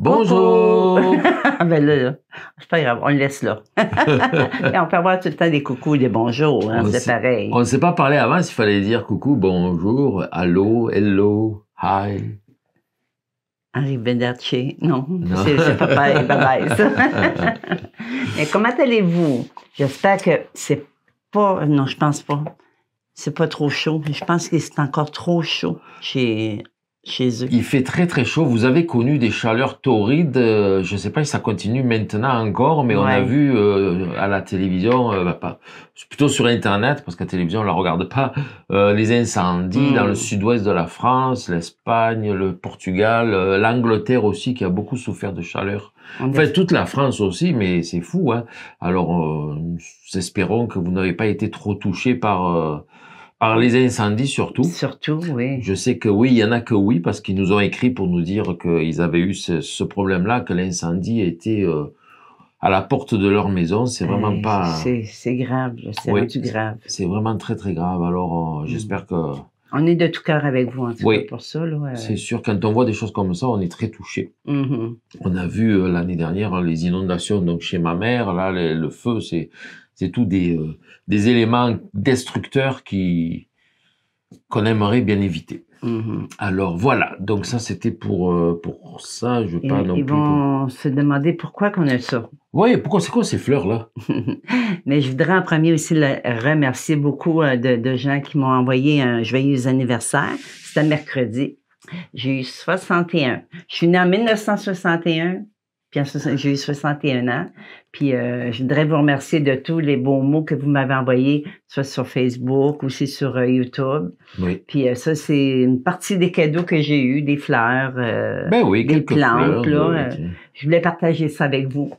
Bonjour! ben là, c'est pas on le laisse là. Et on peut avoir tout le temps des coucou, des bonjour hein, », c'est pareil. On ne s'est pas parlé avant s'il fallait dire coucou, bonjour, allô, hello, hi. Henri Bendarché, non, non. c'est pas pareil, bye bye ça. comment allez-vous? J'espère que c'est pas. Non, je pense pas. C'est pas trop chaud. Je pense que c'est encore trop chaud chez il fait très très chaud. Vous avez connu des chaleurs torrides. Euh, je ne sais pas si ça continue maintenant encore, mais on a vu euh, à la télévision, euh, bah, pas, plutôt sur Internet, parce qu'à la télévision on la regarde pas, les incendies dans le hmm. sud-ouest de la France, l'Espagne, le Portugal, l'Angleterre aussi qui a beaucoup souffert de chaleur. En fait, toute la France aussi, mais c'est fou. Hein Alors, espérons que vous n'avez pas été trop touché par alors, les incendies surtout. Surtout, oui. Je sais que oui, il y en a que oui, parce qu'ils nous ont écrit pour nous dire qu'ils avaient eu ce, problème-là, que l'incendie était euh, à la porte de leur maison. C'est vraiment eh, pas. C'est grave, c'est grave. C'est vraiment très, très grave. Alors, euh, mm. j'espère que. On est de tout cœur avec vous, en tout cas, pour ça. C'est sûr, quand on voit des choses comme ça, on est très touché. Mm-hmm. On a vu euh, l'année dernière les inondations donc, chez ma mère, là, le feu, c'est c'est tout euh, des, éléments destructeurs qui qu'on aimerait bien éviter. Mhm. Alors voilà, donc ça c'était pour, euh, pour ça, je pas plus. vont se demander pourquoi qu'on a ça. Oui, pourquoi c'est quoi ces fleurs-là? Mais je voudrais en premier aussi remercier beaucoup euh, de, gens qui m'ont envoyé un joyeux anniversaire. C'était mercredi. J'ai eu 61. Je suis née en 1961 j'ai eu 61 ans. Puis euh, je voudrais vous remercier de tous les beaux mots que vous m'avez envoyés, soit sur Facebook, aussi sur euh, YouTube. Puis euh, ça, c'est une partie des cadeaux que j'ai eus, des fleurs, ben des plantes. je voulais partager ça avec vous.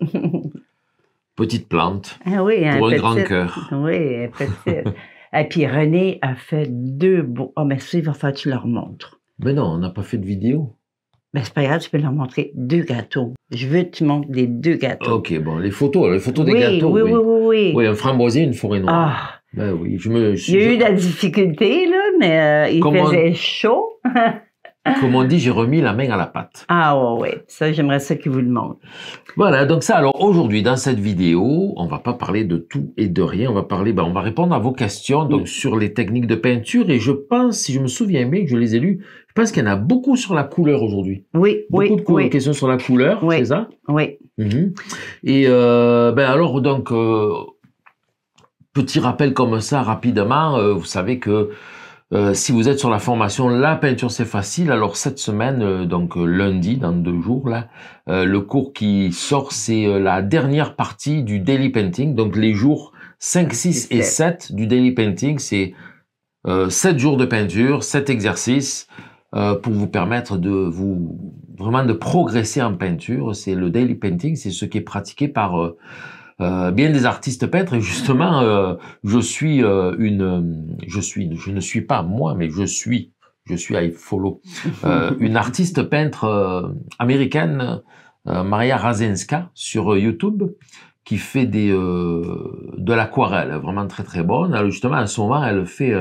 petite plante. Ah hein, pour un, grand cœur. Oui, Et puis René a fait deux beaux. Oh, mais il va falloir que tu leur montres. Mais non, on n'a pas fait de vidéo. Ben, c'est pas grave, tu peux leur montrer deux gâteaux. Je veux que tu montres les deux gâteaux. OK, bon, les photos, les photos des gâteaux. Oui, oui, oui, oui. Oui, un framboisier, une forêt noire. Ah. Ben oui, je me... Il y a eu de la difficulté, là, mais euh, il faisait chaud. Comme on dit, j'ai remis la main à la pâte. Ah ouais, ouais. ça j'aimerais ça qu'ils vous le montrent. Voilà, donc ça, alors aujourd'hui, dans cette vidéo, on va pas parler de tout et de rien, on va parler, ben, on va répondre à vos questions donc, sur les techniques de peinture et je pense, si je me souviens bien que je les ai lues, je pense qu'il y en a beaucoup sur la couleur aujourd'hui. Oui, beaucoup oui. de questions sur la couleur, c'est ça Oui. Mhm. Et euh, ben alors, donc, euh, petit rappel comme ça rapidement, euh, vous savez que euh, si vous êtes sur la formation La peinture c'est facile, alors cette semaine, euh, donc euh, lundi, dans deux jours là, le cours qui sort c'est la dernière partie du daily painting, donc les jours 5, 6 et 7 du daily painting, c'est 7 jours de peinture, 7 exercices pour vous permettre de vous vraiment de progresser en peinture. C'est le daily painting, c'est ce qui est pratiqué par euh, bien des artistes peintres et justement euh, je suis euh, une je suis je ne suis pas moi mais je suis je suis I follow une artiste peintre américaine Maria Razenska sur YouTube qui fait des de l'aquarelle vraiment très très bonne Alors justement à ce moment elle fait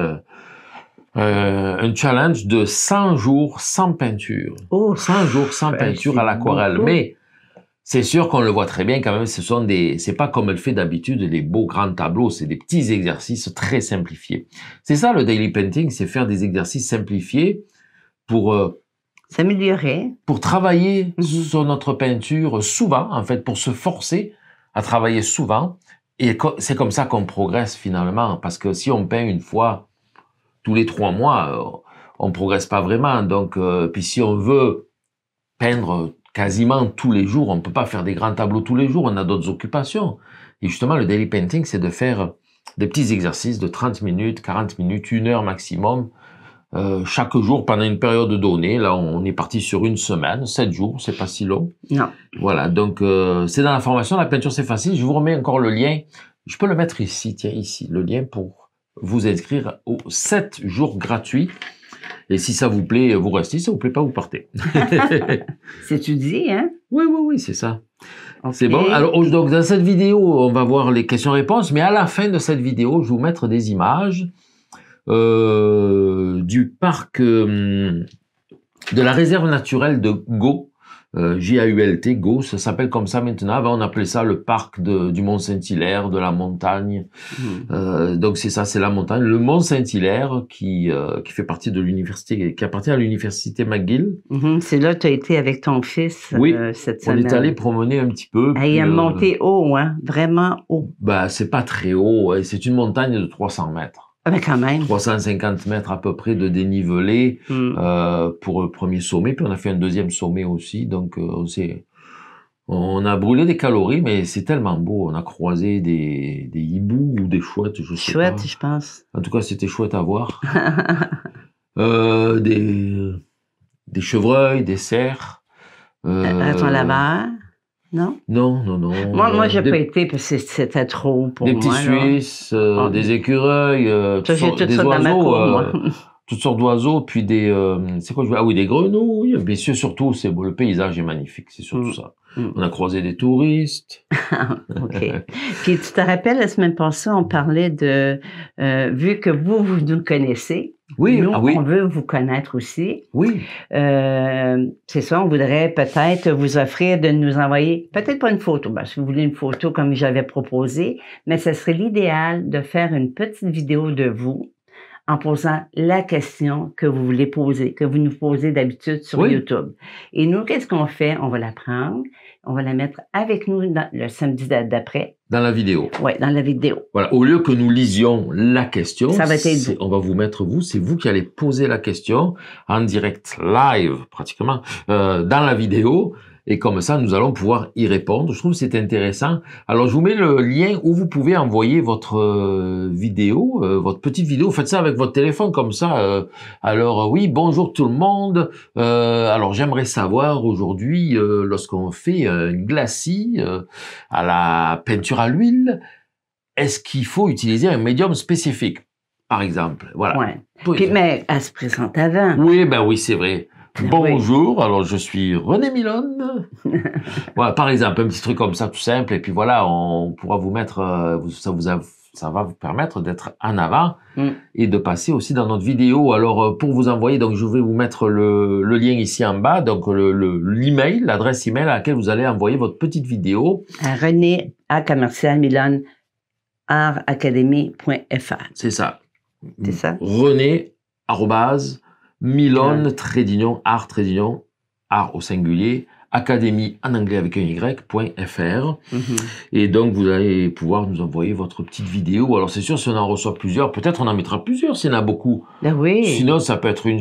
un challenge de 100 jours sans peinture. Oh, 100 jours sans ben, peinture à l'aquarelle. Mais c'est sûr qu'on le voit très bien quand même, ce sont des, c'est pas comme elle fait d'habitude les beaux grands tableaux, c'est des petits exercices très simplifiés. C'est ça le daily painting, c'est faire des exercices simplifiés pour euh, s'améliorer, pour travailler mhm. sur notre peinture souvent en fait, pour se forcer à travailler souvent. Et c'est comme ça qu'on progresse finalement, parce que si on peint une fois tous les trois mois, euh, on progresse pas vraiment. Donc, euh, puis si on veut peindre quasiment tous les jours. On ne peut pas faire des grands tableaux tous les jours, on a d'autres occupations. Et justement, le daily painting, c'est de faire des petits exercices de 30 minutes, 40 minutes, une heure maximum, euh, chaque jour pendant une période donnée. Là, on est parti sur une semaine, 7 jours, c'est pas si long. Voilà, donc euh, c'est dans la formation, la peinture c'est facile. Je vous remets encore le lien. Je peux le mettre ici, tiens, ici, le lien pour vous inscrire aux 7 jours gratuits et si ça vous plaît, vous restez. Si ça vous plaît pas, vous partez. c'est tu dis, hein? Oui, oui, oui, c'est ça. C'est bon. Alors, donc, dans cette vidéo, on va voir les questions-réponses, mais à la fin de cette vidéo, je vous mettre des images euh, du parc, euh, de la réserve naturelle de Go, euh, j t Go, ça s'appelle comme ça maintenant. on appelait ça le parc du Mont Saint-Hilaire, de la montagne. Hmm. Euh, donc c'est ça, c'est la montagne. Le Mont Saint-Hilaire qui, euh, qui fait partie de l'université, qui appartient à l'université McGill. Mhm, c'est là que tu as été avec ton fils oui, cette semaine. On est allé promener un petit peu. Et ah, il a monté haut, hein, vraiment haut. Bah, c'est pas très haut. Hein. C'est une montagne de 300 mètres quand même. 350 mètres à peu près de dénivelé hmm. euh, pour le premier sommet, puis on a fait un deuxième sommet aussi, donc euh, on On a brûlé des calories, mais c'est tellement beau. On a croisé des, hiboux ou des chouettes, je sais chouettes, je pense. En tout cas, c'était chouette à voir. Euh, des, des chevreuils, des cerfs. Euh, Attends, là non? Non, non, non. Moi, moi j'ai pas été parce que c'était trop pour moi. Des petits Suisses, euh, ah. des écureuils, euh, des oiseaux. Euh, toutes sortes d'oiseaux, puis des. c'est quoi? je Ah oui, des grenouilles. Bien surtout, c'est, le paysage est magnifique. C'est surtout mm. ça. On a croisé des touristes. OK. Puis tu te rappelles, la semaine passée, on parlait de, euh, vu que vous, vous nous connaissez, oui, ah on veut vous connaître aussi. Oui. Euh, c'est ça, on voudrait peut-être vous offrir de nous envoyer, peut-être pas une photo, ben, si vous voulez une photo comme j'avais proposé, mais ce serait l'idéal de faire une petite vidéo de vous en posant la question que vous voulez poser, que vous nous posez d'habitude sur YouTube. Et nous, qu'est-ce qu'on fait? On va la prendre on va la mettre avec nous le samedi d'après. Dans la vidéo. Oui, dans la vidéo. Voilà. Au lieu que nous lisions la question, ça va être on va vous mettre vous, c'est vous qui allez poser la question en direct live pratiquement euh, dans la vidéo. Et comme ça, nous allons pouvoir y répondre. Je trouve que c'est intéressant. Alors, je vous mets le lien où vous pouvez envoyer votre euh, vidéo, euh, votre petite vidéo. Faites ça avec votre téléphone comme ça. Euh, alors, oui, bonjour tout le monde. alors, j'aimerais savoir aujourd'hui, lorsqu'on fait une glacis à la peinture à l'huile, est-ce qu'il faut utiliser un médium spécifique par exemple. Voilà. Puis, mais elle se présente à 20. Oui, ben oui, c'est vrai. Ah Bonjour, alors je suis René Milone. voilà, par exemple, un petit truc comme ça, tout simple, et puis voilà, on pourra vous mettre, euh, ça vous ça va vous permettre d'être en avant mm. et de passer aussi dans notre vidéo. Alors euh, pour vous envoyer, donc je vais vous mettre le, lien ici en bas, donc l'email, le, l'adresse email à laquelle vous allez envoyer votre petite vidéo. À René à commercial C'est ça. C'est ça. René Milan Trédignon, Art Trédignon, Art au singulier, académie en anglais avec un y.fr. Mhm. Et donc, vous allez pouvoir nous envoyer votre petite vidéo. Alors, c'est sûr, si on en reçoit plusieurs, peut-être on en mettra plusieurs s'il y en a beaucoup. Ah oui. Sinon, ça peut être une,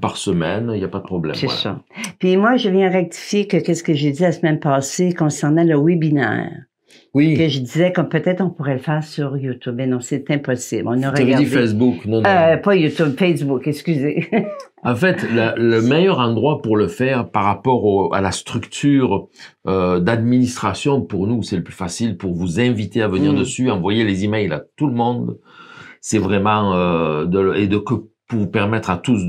par semaine, il n'y a pas de problème. C'est ça. Puis moi, je viens rectifier que qu'est-ce que j'ai dit la semaine passée concernant le webinaire. Oui. Que je disais que peut-être on pourrait le faire sur YouTube. Mais non, c'est impossible. On aurait regardé... dit Facebook, non, Euh, pas YouTube, Facebook, excusez. en fait, le meilleur endroit pour le faire par rapport à la structure euh, d'administration, pour nous, c'est le plus facile pour vous inviter à venir mm. dessus, envoyer les emails à tout le monde. C'est vraiment... Euh, de, et de que pour permettre à tous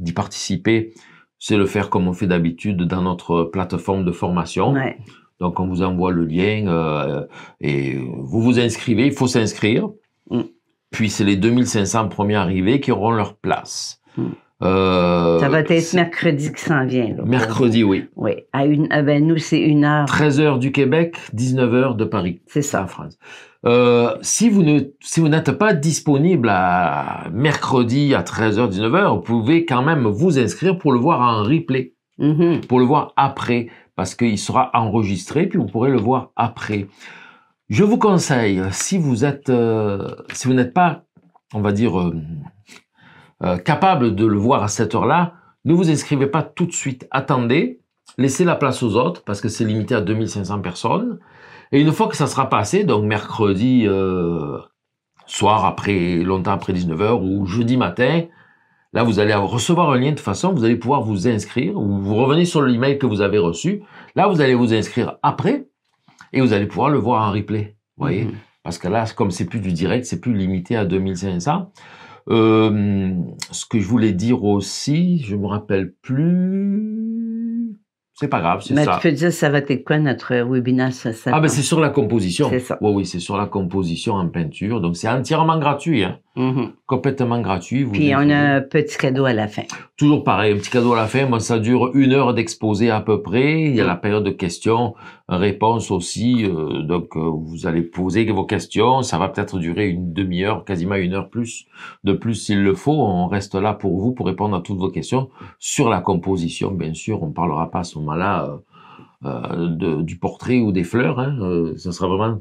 d'y participer, c'est le faire comme on fait d'habitude dans notre plateforme de formation. Ouais. Donc on vous envoie le lien euh, et vous vous inscrivez, il faut s'inscrire. Mm. Puis c'est les 2500 premiers arrivés qui auront leur place. Mm. Euh, ça va être mercredi qui s'en vient. mercredi, oui. Oui. À une, eh ben, nous, c'est une heure. 13 h du Québec, 19 h de Paris. C'est ça. France. Euh, si vous ne, si n'êtes pas disponible à mercredi à 13h, 19h, vous pouvez quand même vous inscrire pour le voir en replay. Mm-hmm. Pour le voir après parce qu'il sera enregistré, puis vous pourrez le voir après. Je vous conseille, si vous êtes, euh, si vous n'êtes pas, on va dire, euh, euh, capable de le voir à cette heure-là, ne vous inscrivez pas tout de suite. Attendez, laissez la place aux autres, parce que c'est limité à 2500 personnes. Et une fois que ça sera passé, donc mercredi soir, après, longtemps après 19h, ou jeudi matin, Là, vous allez recevoir un lien de façon, vous allez pouvoir vous inscrire, ou vous revenez sur l'email que vous avez reçu. Là, vous allez vous inscrire après et vous allez pouvoir le voir en replay. Vous voyez mhm. Parce que là, comme c'est plus du direct, c'est plus limité à 2500. Euh, ce que je voulais dire aussi, je me rappelle plus. C'est pas grave, c'est ça. Mais tu peux dire, ça va être quoi notre webinaire ça, Ah ben c'est sur la composition. C'est ça. Oui, oui, c'est sur la composition en peinture. Donc c'est entièrement gratuit. Hein. Mhm. Complètement gratuit. Puis on a un petit cadeau à la fin. Toujours pareil, un petit cadeau à la fin. Moi, ça dure une heure d'exposé à peu près. Il y a la mm. période de questions-réponses aussi. Euh, donc, euh, vous allez poser vos questions. Ça va peut-être durer une demi-heure, quasiment une heure plus. De plus, s'il le faut, on reste là pour vous pour répondre à toutes vos questions sur la composition. Bien sûr, on ne parlera pas à ce moment-là euh, du portrait ou des fleurs. Hein. ça sera vraiment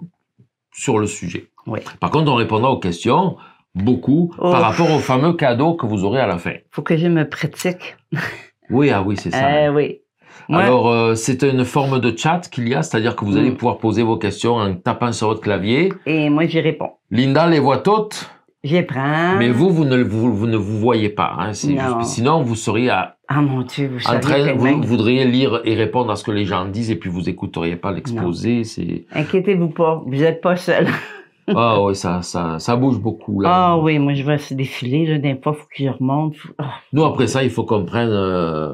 sur le sujet. Par contre, on répondra aux questions beaucoup oh. par rapport au fameux cadeau que vous aurez à la fin. Faut que je me pratique. oui, ah oui, c'est ça. Eh oui. Alors, euh, c'est une forme de chat qu'il y a, c'est-à-dire que vous allez mm. pouvoir poser vos questions en tapant sur votre clavier. Et moi, j'y réponds. Linda les voit toutes. J'y prends. Mais vous, vous ne vous, ne vous voyez pas. Hein, sinon, vous seriez à, ah mon Dieu, vous en train, vous voudriez lire et répondre à ce que les gens disent et puis vous écouteriez pas l'exposé. C'est. Inquiétez-vous pas, vous n'êtes pas seul. Ah oui, ça, ça, ça bouge beaucoup. Là. Ah oui, moi je vais se défiler, là, d'un pas, il faut que je remonte. Ah. Nous, après ça, il faut qu'on prenne euh,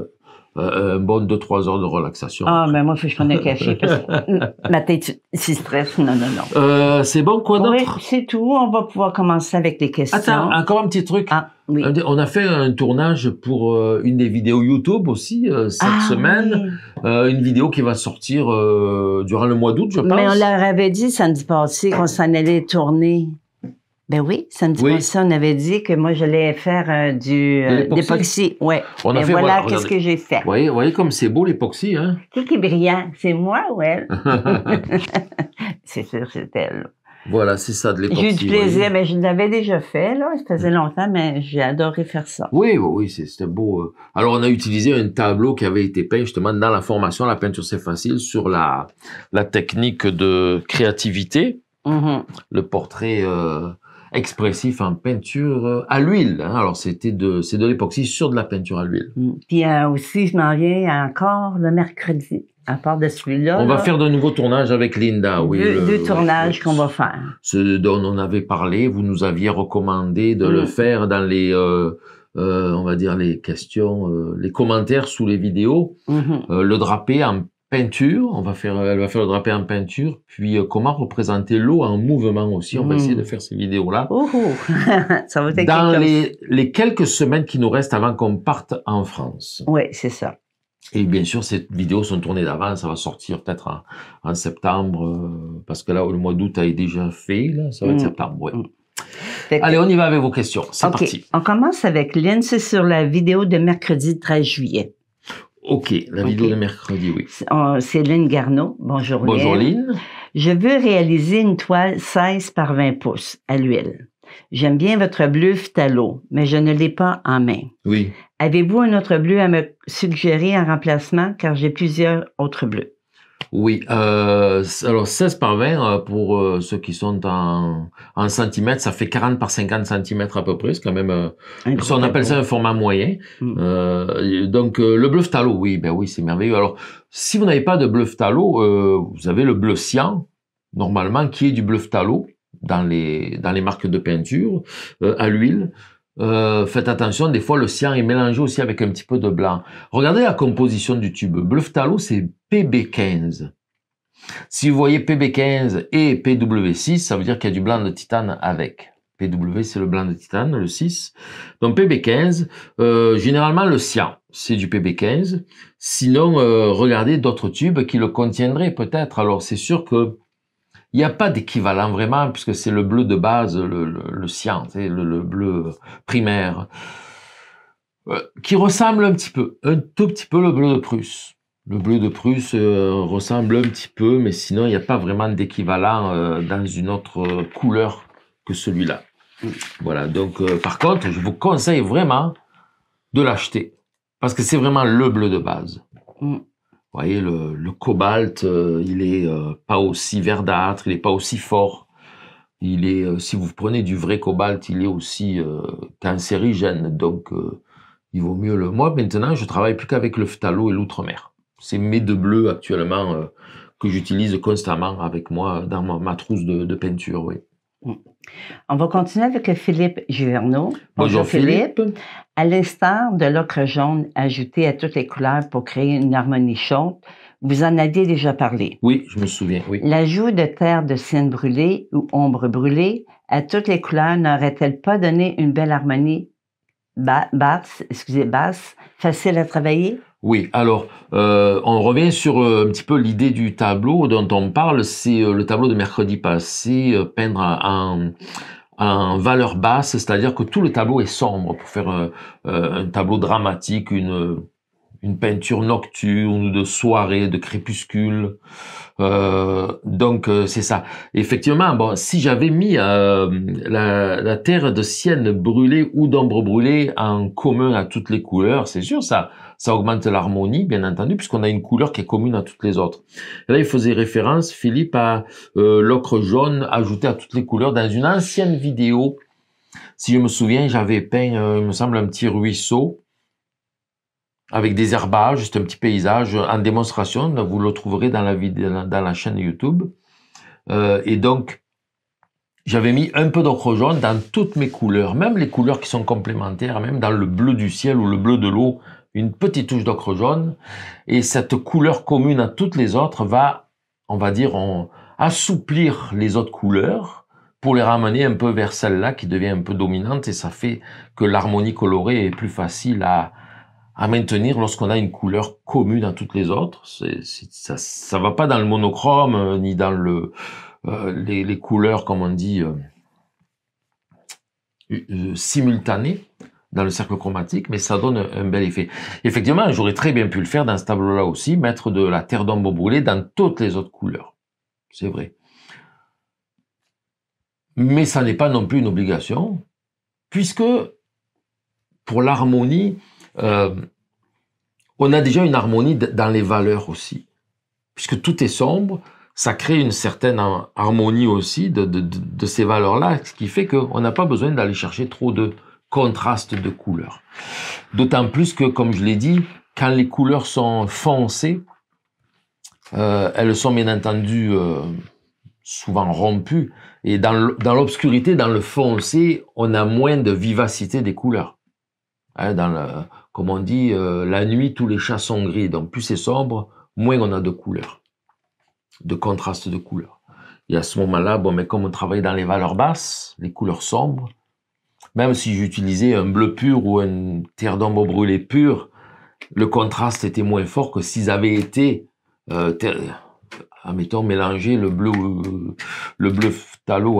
un euh, euh, bon 2-3 heures de relaxation. Ah, mais moi, faut que je prenne un café parce que ma tête s'y stresse. Non, non, non. Euh, c'est bon, quoi d'autre Oui, c'est tout. On va pouvoir commencer avec les questions. Attends, encore un petit truc. Ah, oui. On a fait un tournage pour euh, une des vidéos YouTube aussi cette ah, semaine. une vidéo qui va sortir durant le mois d'août, je pense. Mais on leur avait dit samedi passé qu'on s'en allait tourner. Ben oui, Sandy ça. On avait dit que moi, j'allais faire euh, du euh, d'époxy. Ouais. On a ben fait, voilà, qu'est-ce que j'ai fait. Vous voyez, voyez comme c'est beau l'époxy, hein? Qui est brillant? C'est moi ou elle? c'est sûr, c'est elle. Voilà, c'est ça de l'époxy. J'ai eu du plaisir, mais ben, je l'avais déjà fait, là. Ça faisait mm. longtemps, mais j'ai adoré faire ça. Oui, oui, c'était beau. Euh. Alors, on a utilisé un tableau qui avait été peint justement dans la formation, la peinture c'est facile, sur la, la technique de créativité. Mm-hmm. Le portrait. Euh, expressif en peinture euh, à l'huile. Hein. Alors c'était de c'est de l'époxy sur de la peinture à l'huile. Mm. Puis euh, aussi, je m'en viens encore le mercredi. À part de celui-là. On va faire de nouveaux tournages avec Linda, oui. Deux, tournages qu'on va faire. Ce dont on avait parlé, vous nous aviez recommandé de le mm. faire dans les euh, on va dire les questions, les commentaires sous les vidéos, mm-hmm. le drapé en peinture, on va faire, elle va faire le drapé en peinture, puis euh, comment représenter l'eau en mouvement aussi. On va hmm. essayer de faire ces vidéos-là. ça va Dans les, quelques semaines qui nous restent avant qu'on parte en France. Oui, c'est ça. Et bien sûr, ces vidéos sont tournées d'avance, ça va sortir peut-être en, septembre, euh, parce que là, le mois d'août est déjà fait, ça va être hmm. septembre, Allez, on y va avec vos questions. C'est parti. On commence avec Lynn, sur la vidéo de mercredi 13 juillet. Ok, la vidéo de mercredi, oui. C'est Lynn Garneau. Bonjour Bonjour Lynn. Je veux réaliser une toile 16 par 20 pouces à l'huile. J'aime bien votre bleu phtalo, mais je ne l'ai pas en main. Oui. Avez-vous un autre bleu à me suggérer en remplacement, car j'ai plusieurs autres bleus? Oui, euh, alors 16 par 20, euh, pour euh, ceux qui sont en, en centimètres, ça fait 40 par 50 centimètres à peu près, c'est quand même... on appelle ça hein. un format moyen. Mmh. donc le bleu talo, oui, ben oui, c'est merveilleux. Alors, si vous n'avez pas de bleu euh, vous avez le bleu cyan, normalement, qui est du bleu talo dans les, dans les marques de peinture, à l'huile. Euh, faites attention, des fois le cyan est mélangé aussi avec un petit peu de blanc. Regardez la composition du tube. talo c'est PB15. Si vous voyez PB15 et PW6, ça veut dire qu'il y a du blanc de titane avec. PW, c'est le blanc de titane, le 6. Donc PB15, euh, généralement le cyan, c'est du PB15. Sinon, euh, regardez d'autres tubes qui le contiendraient peut-être. Alors c'est sûr que il n'y a pas d'équivalent vraiment, puisque c'est le bleu de base, le, le, le le, bleu primaire, euh, qui ressemble un petit peu, un tout petit peu le bleu de Prusse. Le bleu de Prusse euh, ressemble un petit peu, mais sinon, il n'y a pas vraiment d'équivalent euh, dans une autre couleur que celui-là. Voilà, donc par contre, je vous conseille vraiment de l'acheter, parce que c'est vraiment le bleu de base. Mm. Vous voyez, le, cobalt, euh, il n'est euh, pas aussi verdâtre, il n'est pas aussi fort. Il est, euh, si vous prenez du vrai cobalt, il est aussi cancérigène. Donc, il vaut mieux le. Moi, maintenant, je travaille plus qu'avec le phtalo et l'outre-mer. C'est mes deux bleus actuellement que j'utilise constamment avec moi dans ma, trousse de, peinture. Oui. Mm. On va continuer avec Philippe Giverneau. Bonjour, Philippe. À l'instar de l'ocre jaune ajouté à toutes les couleurs pour créer une harmonie chaude, vous en aviez déjà parlé. Oui, je me souviens, oui. L'ajout de terre de cygne brûlée ou ombre brûlée à toutes les couleurs n'aurait-elle pas donné une belle harmonie basse, excusez, basse, facile à travailler? Oui, alors euh, on revient sur euh, un petit peu l'idée du tableau dont on parle. C'est euh, le tableau de mercredi passé, peindre en, un valeur basse, c'est-à-dire que tout le tableau est sombre pour faire euh, euh, un, tableau dramatique, une, une peinture nocturne, de soirée, de crépuscule. Euh, donc euh, c'est ça. Effectivement, bon, si j'avais mis euh, la, terre de sienne brûlée ou d'ombre brûlée en commun à toutes les couleurs, c'est sûr ça, ça augmente l'harmonie, bien entendu, puisqu'on a une couleur qui est commune à toutes les autres. là, il faisait référence, Philippe, à l'ocre jaune ajouté à toutes les couleurs dans une ancienne vidéo. Si je me souviens, j'avais peint, il me semble, un petit ruisseau avec des herbages, juste un petit paysage en démonstration. Vous le trouverez dans la, vidéo, dans la chaîne YouTube. Euh, et donc, j'avais mis un peu d'ocre jaune dans toutes mes couleurs, même les couleurs qui sont complémentaires, même dans le bleu du ciel ou le bleu de l'eau, une petite touche d'ocre jaune. Et cette couleur commune à toutes les autres va, on va dire, assouplir les autres couleurs pour les ramener un peu vers celle-là qui devient un peu dominante et ça fait que l'harmonie colorée est plus facile à, à maintenir lorsqu'on a une couleur commune dans toutes les autres. ça, ne va pas dans le monochrome euh, ni dans euh, les, couleurs, comme on dit, euh, simultanées dans le cercle chromatique, mais ça donne un bel effet. Effectivement, j'aurais très bien pu le faire dans ce tableau-là aussi, mettre de la terre d'ombre brûlée dans toutes les autres couleurs. C'est vrai. Mais ça n'est pas non plus une obligation, puisque pour l'harmonie, euh, on a déjà une harmonie dans les valeurs aussi. Puisque tout est sombre, ça crée une certaine harmonie aussi de, ces valeurs-là, ce qui fait qu'on n'a pas besoin d'aller chercher trop de contrastes de couleurs. D'autant plus que, comme je l'ai dit, quand les couleurs sont foncées, euh, elles sont bien entendu euh, souvent rompues. Et dans l'obscurité, dans le foncé, on a moins de vivacité des couleurs. Hein, dans le, comme on dit, euh, la nuit, tous les chats sont gris. Donc plus c'est sombre, moins on a de couleurs, de contraste de couleurs. Et à ce moment-là, bon, mais comme on travaille dans les valeurs basses, les couleurs sombres, même si j'utilisais un bleu pur ou un terre d'ombre brûlé pur, le contraste était moins fort que s'ils avaient été, euh, admettons, mélanger le bleu, euh, le bleu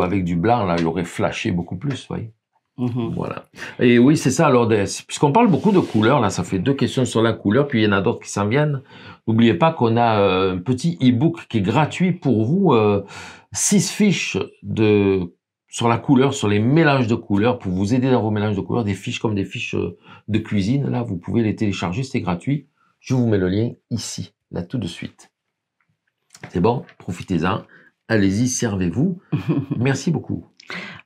avec du blanc, là, il aurait flashé beaucoup plus, voyez. Mhm. Voilà. Et oui, c'est ça. Alors, puisqu'on parle beaucoup de couleurs, là, ça fait deux questions sur la couleur, puis il y en a d'autres qui s'en viennent. N'oubliez pas qu'on a euh, un petit e-book qui est gratuit pour vous, euh, six fiches de sur la couleur, sur les mélanges de couleurs, pour vous aider dans vos mélanges de couleurs, des fiches comme des fiches euh, de cuisine. Là, vous pouvez les télécharger, c'est gratuit. Je vous mets le lien ici, là, tout de suite. C'est bon, profitez-en. Allez-y, servez-vous. Merci beaucoup.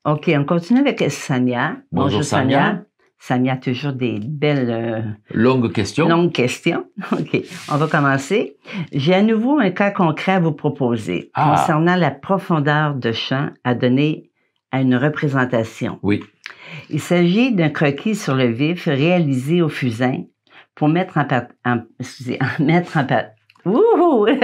OK, on continue avec Samia. Bonjour, Bonjour Samia. Samia. toujours des belles... Euh, longues questions. Longues questions. OK, on va commencer. J'ai à nouveau un cas concret à vous proposer ah. concernant la profondeur de champ à donner à une représentation. Oui. Il s'agit d'un croquis sur le vif réalisé au fusain pour mettre en... excusez, mettre en Ouh!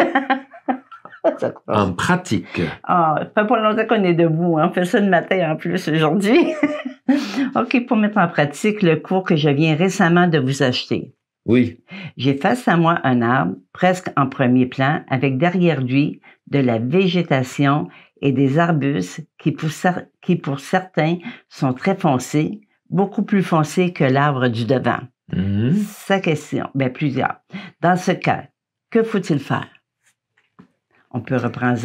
en pratique. Ah, pas pour longtemps qu'on est debout. Hein. On fait ça le matin en plus aujourd'hui. OK, pour mettre en pratique le cours que je viens récemment de vous acheter. Oui. J'ai face à moi un arbre presque en premier plan avec derrière lui de la végétation et des arbustes qui pour, qui pour certains sont très foncés, beaucoup plus foncés que l'arbre du devant. Mmh. Sa question, mais ben, plusieurs. Dans ce cas, que faut-il faire? on peut reprendre.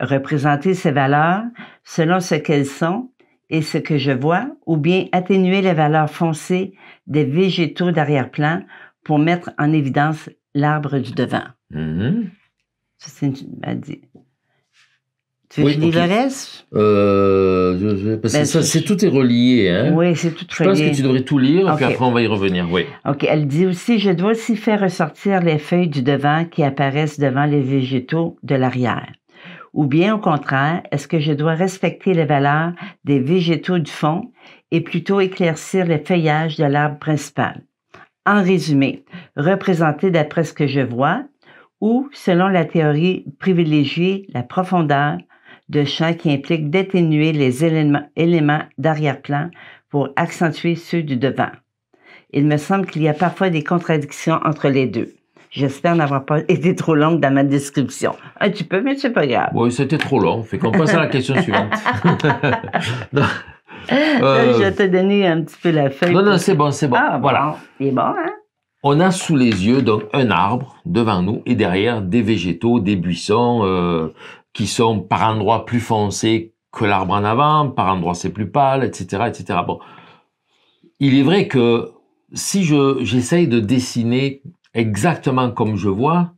représenter ces valeurs selon ce qu'elles sont et ce que je vois, ou bien atténuer les valeurs foncées des végétaux d'arrière-plan pour mettre en évidence l'arbre du devant. -hmm. C'est une, oui, euh, Parce ben, que ça, c'est tout est relié. Hein. Oui, c'est tout relié. Je pense que tu devrais tout lire, puis après on va y revenir. Oui. OK. Elle dit aussi Je dois aussi faire ressortir les feuilles du devant qui apparaissent devant les végétaux de l'arrière. Ou bien au contraire, est-ce que je dois respecter les valeurs des végétaux du fond et plutôt éclaircir les feuillages de l'arbre principal? En résumé, représenter d'après ce que je vois ou, selon la théorie privilégiée, la profondeur, de chant qui implique d'atténuer les éléments, éléments d'arrière-plan pour accentuer ceux du devant. Il me semble qu'il y a parfois des contradictions entre les deux. J'espère n'avoir pas été trop longue dans ma description. Un petit peu, mais c'est pas grave. Oui, c'était trop long. Fait qu'on passe à la question suivante. Je euh, euh... je donné un petit peu la feuille. Non, non, c'est bon, c'est bon. Ah, voilà. Bon. Il est bon, hein? On a sous les yeux donc un arbre devant nous et derrière des végétaux, des buissons, euh, qui sont par endroits plus foncés que l'arbre en avant, par endroits c'est plus pâle, etc., etc. Bon, il est vrai que si je j'essaye de dessiner exactement comme je vois,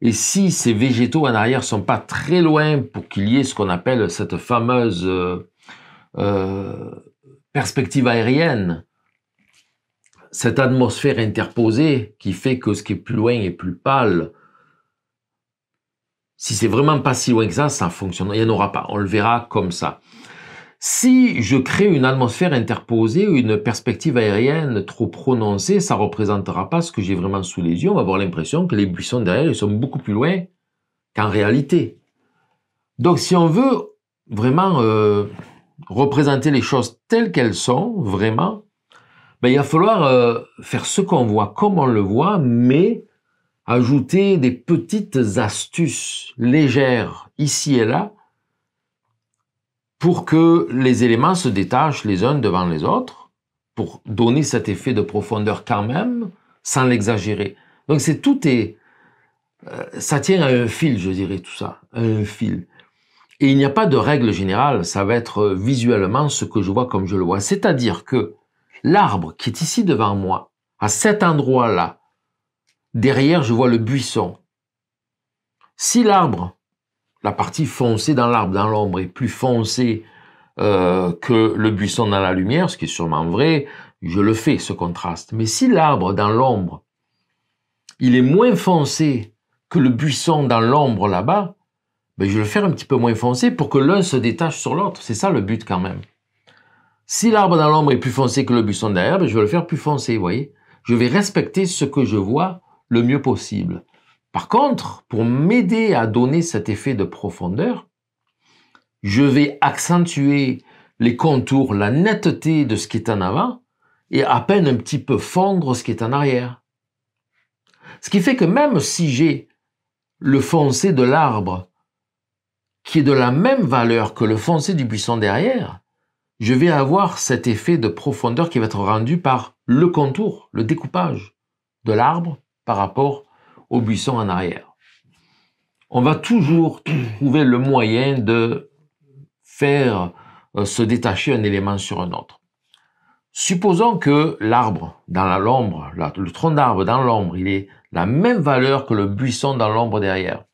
et si ces végétaux en arrière sont pas très loin pour qu'il y ait ce qu'on appelle cette fameuse euh, euh, perspective aérienne, cette atmosphère interposée qui fait que ce qui est plus loin est plus pâle, si c'est vraiment pas si loin que ça, ça fonctionne. Il n'y en aura pas. On le verra comme ça. Si je crée une atmosphère interposée ou une perspective aérienne trop prononcée, ça ne représentera pas ce que j'ai vraiment sous les yeux. On va avoir l'impression que les buissons derrière ils sont beaucoup plus loin qu'en réalité. Donc si on veut vraiment euh, représenter les choses telles qu'elles sont, vraiment, ben, il va falloir euh, faire ce qu'on voit, comme on le voit, mais ajouter des petites astuces légères ici et là pour que les éléments se détachent les uns devant les autres, pour donner cet effet de profondeur quand même, sans l'exagérer. Donc c'est tout est... Euh, ça tient à un fil, je dirais, tout ça, un fil. Et il n'y a pas de règle générale, ça va être visuellement ce que je vois comme je le vois. C'est-à-dire que l'arbre qui est ici devant moi, à cet endroit-là, Derrière, je vois le buisson. Si l'arbre, la partie foncée dans l'arbre, dans l'ombre, est plus foncée euh, que le buisson dans la lumière, ce qui est sûrement vrai, je le fais, ce contraste. Mais si l'arbre dans l'ombre, il est moins foncé que le buisson dans l'ombre là-bas, ben je vais le faire un petit peu moins foncé pour que l'un se détache sur l'autre. C'est ça le but quand même. Si l'arbre dans l'ombre est plus foncé que le buisson derrière, ben, je vais le faire plus foncé, vous voyez. Je vais respecter ce que je vois le mieux possible. Par contre, pour m'aider à donner cet effet de profondeur, je vais accentuer les contours, la netteté de ce qui est en avant et à peine un petit peu fondre ce qui est en arrière. Ce qui fait que même si j'ai le foncé de l'arbre qui est de la même valeur que le foncé du buisson derrière, je vais avoir cet effet de profondeur qui va être rendu par le contour, le découpage de l'arbre par rapport au buisson en arrière. On va toujours trouver le moyen de faire euh, se détacher un élément sur un autre. Supposons que l'arbre dans l'ombre, le tronc d'arbre dans l'ombre, il est la même valeur que le buisson dans l'ombre derrière.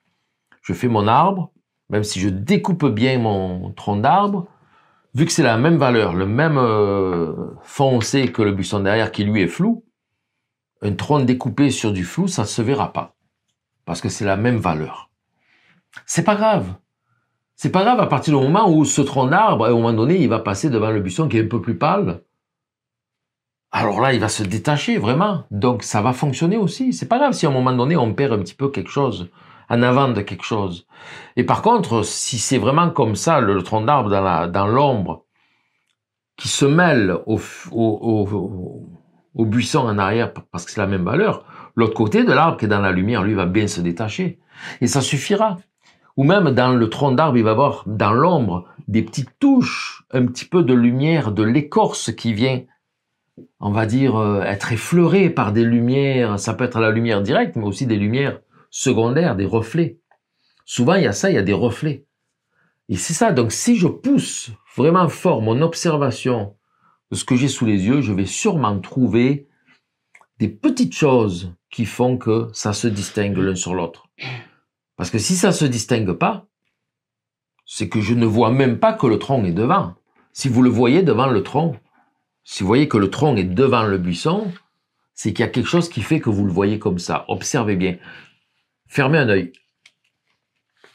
Je fais mon arbre, même si je découpe bien mon tronc d'arbre, vu que c'est la même valeur, le même euh, foncé que le buisson derrière qui lui est flou, un tronc découpé sur du flou, ça ne se verra pas. Parce que c'est la même valeur. C'est pas grave. C'est pas grave à partir du moment où ce tronc d'arbre, à un moment donné, il va passer devant le buisson qui est un peu plus pâle. Alors là, il va se détacher vraiment. Donc ça va fonctionner aussi. C'est pas grave si à un moment donné, on perd un petit peu quelque chose en avant de quelque chose. Et par contre, si c'est vraiment comme ça, le, tronc d'arbre dans l'ombre, qui se mêle au, au buisson en arrière parce que c'est la même valeur, l'autre côté de l'arbre qui est dans la lumière, lui, va bien se détacher. Et ça suffira. Ou même dans le tronc d'arbre, il va avoir dans l'ombre des petites touches, un petit peu de lumière, de l'écorce qui vient, on va dire, euh, être effleurée par des lumières. Ça peut être la lumière directe, mais aussi des lumières secondaires, des reflets. Souvent, il y a ça, il y a des reflets. Et c'est ça. Donc, si je pousse vraiment fort mon observation ce que j'ai sous les yeux, je vais sûrement trouver des petites choses qui font que ça se distingue l'un sur l'autre. Parce que si ça ne se distingue pas, c'est que je ne vois même pas que le tronc est devant. Si vous le voyez devant le tronc, si vous voyez que le tronc est devant le buisson, c'est qu'il y a quelque chose qui fait que vous le voyez comme ça. Observez bien. Fermez un œil.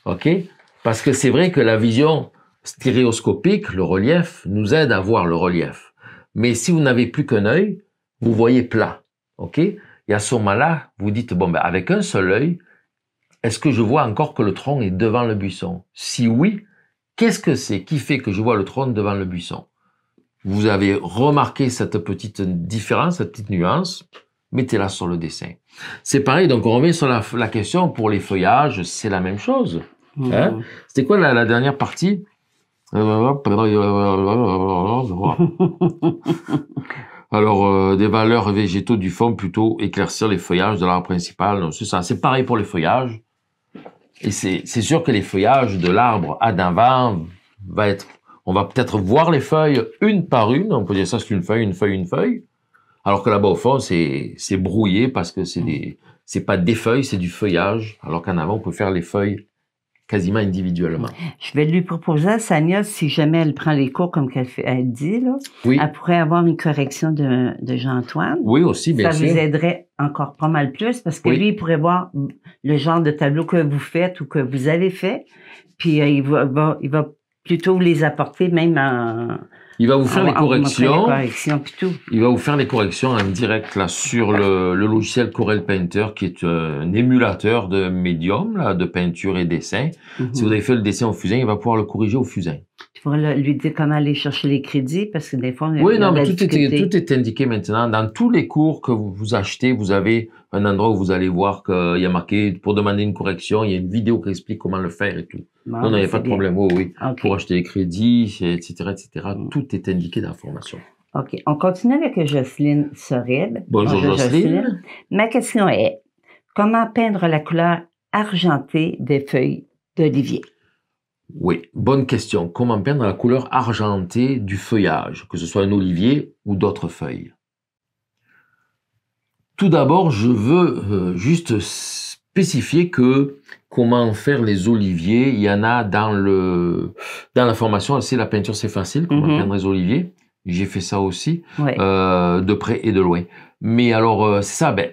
OK Parce que c'est vrai que la vision stéréoscopique, le relief, nous aide à voir le relief. Mais si vous n'avez plus qu'un œil, vous voyez plat. OK Et à ce moment-là, vous dites, bon, ben, avec un seul œil, est-ce que je vois encore que le tronc est devant le buisson Si oui, qu'est-ce que c'est qui fait que je vois le tronc devant le buisson Vous avez remarqué cette petite différence, cette petite nuance Mettez-la sur le dessin. C'est pareil, donc on revient sur la, question pour les feuillages, c'est la même chose. Mmh. Hein? C'était quoi la dernière partie Alors, euh, des valeurs végétaux du fond, plutôt éclaircir les feuillages de l'arbre principal. C'est ça. C'est pareil pour les feuillages. Et c'est sûr que les feuillages de l'arbre à vin va être, on va peut-être voir les feuilles une par une. On peut dire ça, c'est une feuille, une feuille, une feuille. Alors que là-bas au fond, c'est, brouillé parce que c'est des, c'est pas des feuilles, c'est du feuillage. Alors qu'en avant, on peut faire les feuilles quasiment individuellement. Je vais lui proposer à Sanya, si jamais elle prend les cours comme elle, fait, dit, là, oui. elle pourrait avoir une correction de, Jean-Antoine. Oui, aussi, bien Ça sûr. Ça vous aiderait encore pas mal plus parce que lui, il pourrait voir le genre de tableau que vous faites ou que vous avez fait, puis euh, il, va, plutôt il va plutôt les apporter même en il va vous faire ah ah les corrections. Il va vous faire les corrections en direct là sur le, logiciel Corel Painter qui est euh, un émulateur de médium là, de peinture et dessin. Mhm. Si vous avez fait le dessin au fusain, il va pouvoir le corriger au fusain. Tu pourrais lui dire comment aller chercher les crédits parce que des fois, on Oui, non, mais tout est, indiqué maintenant. Dans tous les cours que vous, achetez, vous avez un endroit où vous allez voir qu'il y a marqué pour demander une correction, il y a une vidéo qui explique comment le faire et tout. non, non, il n'y a ben, pas de problème. Oui, oui, Pour acheter les crédits, etc., etc. Mm. Tout est indiqué dans la formation. OK. On continue avec Jocelyne Sorel. Bonjour, Jocelyne. Ma question est comment peindre la couleur argentée des feuilles d'olivier? Oui, bonne question. Comment peindre la couleur argentée du feuillage, que ce soit un olivier ou d'autres feuilles Tout d'abord, je veux euh, juste spécifier que comment faire les oliviers, il y en a dans, le, dans la formation, c'est la peinture, c'est facile, comment mhm. peindre les oliviers. J'ai fait ça aussi, euh, de près et de loin. Mais alors, euh, ça, ben,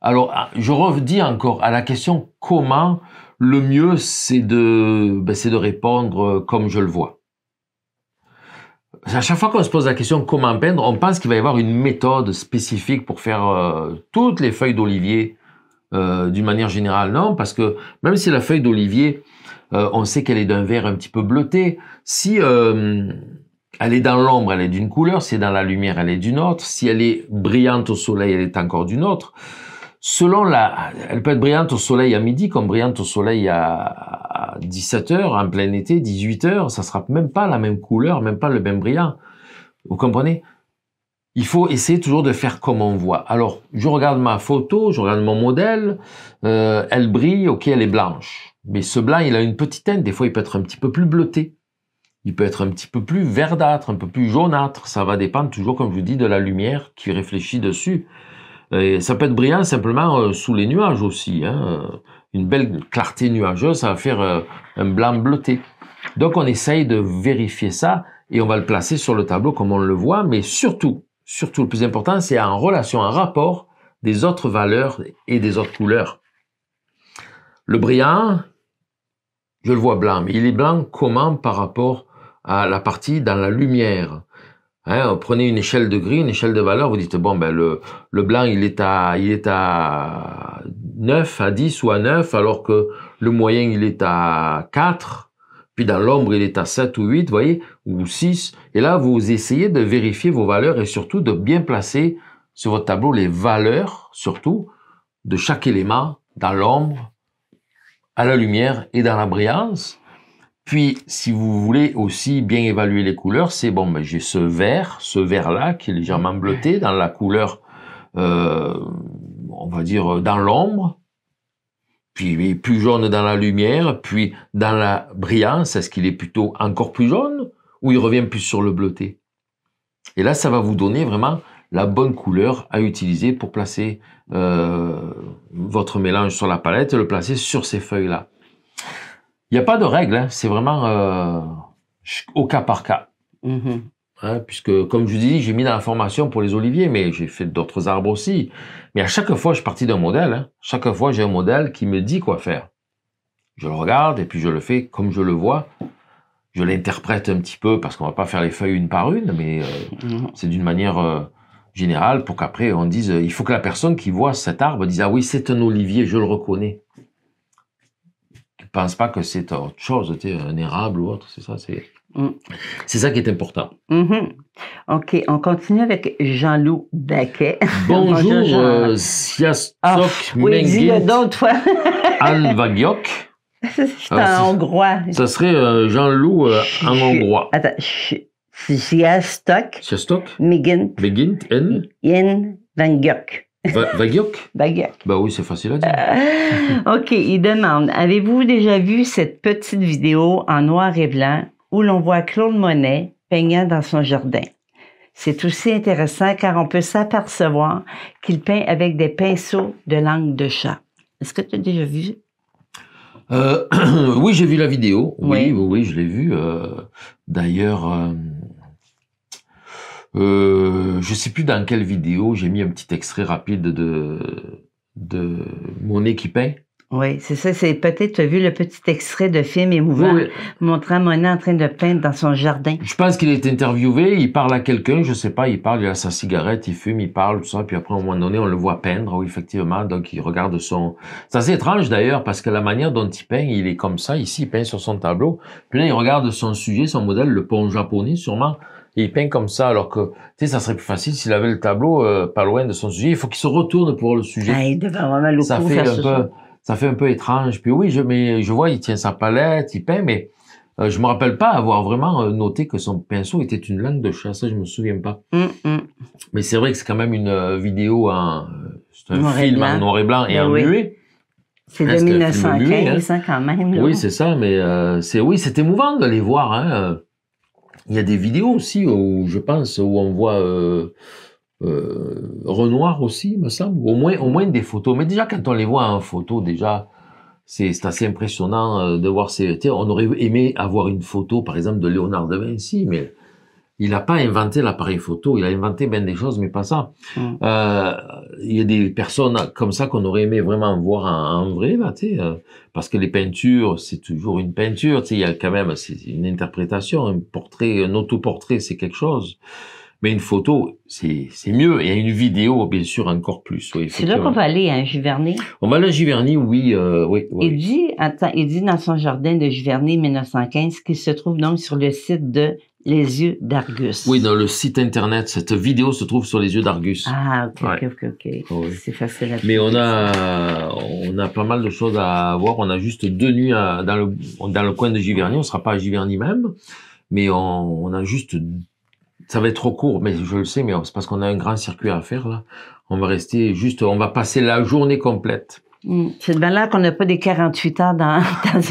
alors, ah, je redis encore à la question comment le mieux, c'est de, ben, de répondre euh, comme je le vois. À chaque fois qu'on se pose la question comment peindre, on pense qu'il va y avoir une méthode spécifique pour faire euh, toutes les feuilles d'olivier euh, d'une manière générale. Non, parce que même si la feuille d'olivier, on sait qu'elle est d'un vert un petit peu bleuté, si elle est dans l'ombre, elle est d'une couleur, si elle est dans la lumière, elle est d'une autre, si elle est brillante au soleil, elle est encore d'une autre. Selon la, elle peut être brillante au soleil à midi comme brillante au soleil à 17h, en plein été, 18h, ça sera même pas la même couleur, même pas le même brillant. Vous comprenez? Il faut essayer toujours de faire comme on voit. Alors, je regarde ma photo, je regarde mon modèle, euh, elle brille, ok, elle est blanche. Mais ce blanc, il a une petite teinte, des fois il peut être un petit peu plus bleuté. Il peut être un petit peu plus verdâtre, un peu plus jaunâtre. Ça va dépendre toujours, comme je vous dis, de la lumière qui réfléchit dessus. Euh, ça peut être brillant simplement euh, sous les nuages aussi. Hein. Une belle clarté nuageuse, ça va faire euh, un blanc bleuté. Donc on essaye de vérifier ça et on va le placer sur le tableau comme on le voit, mais surtout, surtout le plus important, c'est en relation, en rapport des autres valeurs et des autres couleurs. Le brillant, je le vois blanc, mais il est blanc comment par rapport à la partie dans la lumière Hein, prenez une échelle de gris, une échelle de valeur, vous dites, bon, ben, le, le blanc, il est, à, il est à 9, à 10 ou à 9, alors que le moyen, il est à 4, puis dans l'ombre, il est à 7 ou 8, voyez, ou 6. Et là, vous essayez de vérifier vos valeurs et surtout de bien placer sur votre tableau les valeurs, surtout, de chaque élément dans l'ombre, à la lumière et dans la brillance. Puis, si vous voulez aussi bien évaluer les couleurs, c'est bon, mais j'ai ce vert, ce vert-là qui est légèrement bleuté dans la couleur, euh, on va dire, dans l'ombre, puis plus jaune dans la lumière, puis dans la brillance, est-ce qu'il est plutôt encore plus jaune ou il revient plus sur le bleuté Et là, ça va vous donner vraiment la bonne couleur à utiliser pour placer euh, votre mélange sur la palette et le placer sur ces feuilles-là. Il n'y a pas de règle, hein. c'est vraiment euh, au cas par cas. Mm-hmm. Hein, puisque, comme je dis, j'ai mis dans la formation pour les oliviers, mais j'ai fait d'autres arbres aussi. Mais à chaque fois, je suis parti d'un modèle. Hein. Chaque fois, j'ai un modèle qui me dit quoi faire. Je le regarde et puis je le fais comme je le vois. Je l'interprète un petit peu parce qu'on va pas faire les feuilles une par une, mais euh, mm-hmm. c'est d'une manière euh, générale pour qu'après on dise, il faut que la personne qui voit cet arbre dise ah oui c'est un olivier, je le reconnais pense pas que c'est autre chose, tu un érable ou autre, c'est ça, c'est... Mm. C'est ça qui est important. Mm-hmm. OK, on continue avec Jean-Loup Baquet. Bonjour, euh, Siastok ah, oui, dis d'autres fois. Alvagyok. C'est en hongrois. Ça serait Jean-Loup en hongrois. Attends, Siastok. Siastok. Megint. Megint, En. Yen Van Vagyok Bah oui, c'est facile à dire. Euh, OK, il demande Avez-vous déjà vu cette petite vidéo en noir et blanc où l'on voit Claude Monet peignant dans son jardin C'est aussi intéressant car on peut s'apercevoir qu'il peint avec des pinceaux de langue de chat. Est-ce que tu as déjà vu euh, oui, j'ai vu la vidéo. Oui, oui, je l'ai vu. Euh, d'ailleurs, euh, je sais plus dans quelle vidéo, j'ai mis un petit extrait rapide de, de Mon peint. Oui, c'est ça, c'est peut-être, tu as vu le petit extrait de film émouvant montrant Monet en train de peindre dans son jardin. Je pense qu'il est interviewé, il parle à quelqu'un, je sais pas, il parle, il a sa cigarette, il fume, il parle, tout ça, puis après, à un moment donné, on le voit peindre, oui, effectivement, donc il regarde son... Ça C'est étrange d'ailleurs, parce que la manière dont il peint, il est comme ça, ici, il peint sur son tableau, puis là, il regarde son sujet, son modèle, le pont japonais, sûrement, et il peint comme ça, alors que, tu sais, ça serait plus facile s'il avait le tableau euh, pas loin de son sujet. Il faut qu'il se retourne pour le sujet. Ah, il ça fait un peu, Ça fait un peu étrange. Puis oui, je, mais je vois, il tient sa palette, il peint, mais euh, je me rappelle pas avoir vraiment euh, noté que son pinceau était une langue de chat. Ça, je me souviens pas. Mm, mm. Mais c'est vrai que c'est quand même une euh, vidéo en, un noir film en noir et blanc et en muet. C'est hein, hein. de 1915, quand même. Oui, c'est ça, mais c'est oui, c'est émouvant de les voir. Hein. Il y a des vidéos aussi, où, je pense, où on voit euh, euh, Renoir aussi, me semble. Au moins, au moins des photos. Mais déjà, quand on les voit en photo, déjà, c'est assez impressionnant euh, de voir ces. On aurait aimé avoir une photo, par exemple, de Léonard de Vinci, mais il n'a pas inventé l'appareil photo, il a inventé bien des choses, mais pas ça. Mm. Euh, il y a des personnes comme ça qu'on aurait aimé vraiment voir en, vrai, là, tu sais, euh, parce que les peintures, c'est toujours une peinture, tu sais, il y a quand même une interprétation, un portrait, un autoportrait, c'est quelque chose. Mais une photo, c'est mieux. Il y a une vidéo, bien sûr, encore plus. Oui, c'est là qu'on va aller, hein, Giverny. On va aller à Giverny, oui, euh, oui, Il, dit, attends, il dit dans son jardin de Giverny 1915, qui se trouve donc sur le site de les yeux d'Argus. Oui, dans le site internet. Cette vidéo se trouve sur les yeux d'Argus. Ah, ok, ok, ok. Ah c'est facile à Mais on a, on a pas mal de choses à voir. On a juste deux nuits dans, le, dans le coin de Giverny. On ne sera pas à Giverny même. Mais on, on a juste ça va être trop court, mais je le sais, mais c'est parce qu'on a un grand circuit à faire là. On va rester juste, on va passer la journée complète Mm. C'est bien là qu'on n'a pas des 48 heures dans,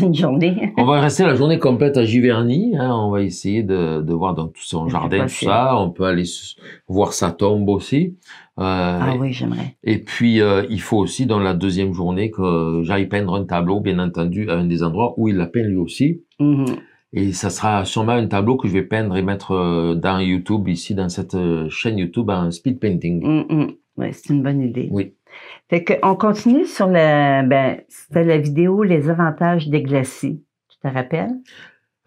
une journée. on va rester la journée complète à Giverny. Hein. On va essayer de, de voir dans tout son jardin, tout ça. On peut aller voir sa tombe aussi. Euh, ah oui, j'aimerais. Et puis, euh, il faut aussi, dans la deuxième journée, que j'aille peindre un tableau, bien entendu, à un des endroits où il l'a peint lui aussi. Mm-hmm. Et ça sera sûrement un tableau que je vais peindre et mettre euh, dans YouTube, ici, dans cette euh, chaîne YouTube, un speed painting. Mm-hmm. Oui, c'est une bonne idée. Oui. On continue sur la, ben, la vidéo Les avantages des glaciers. Tu te rappelles?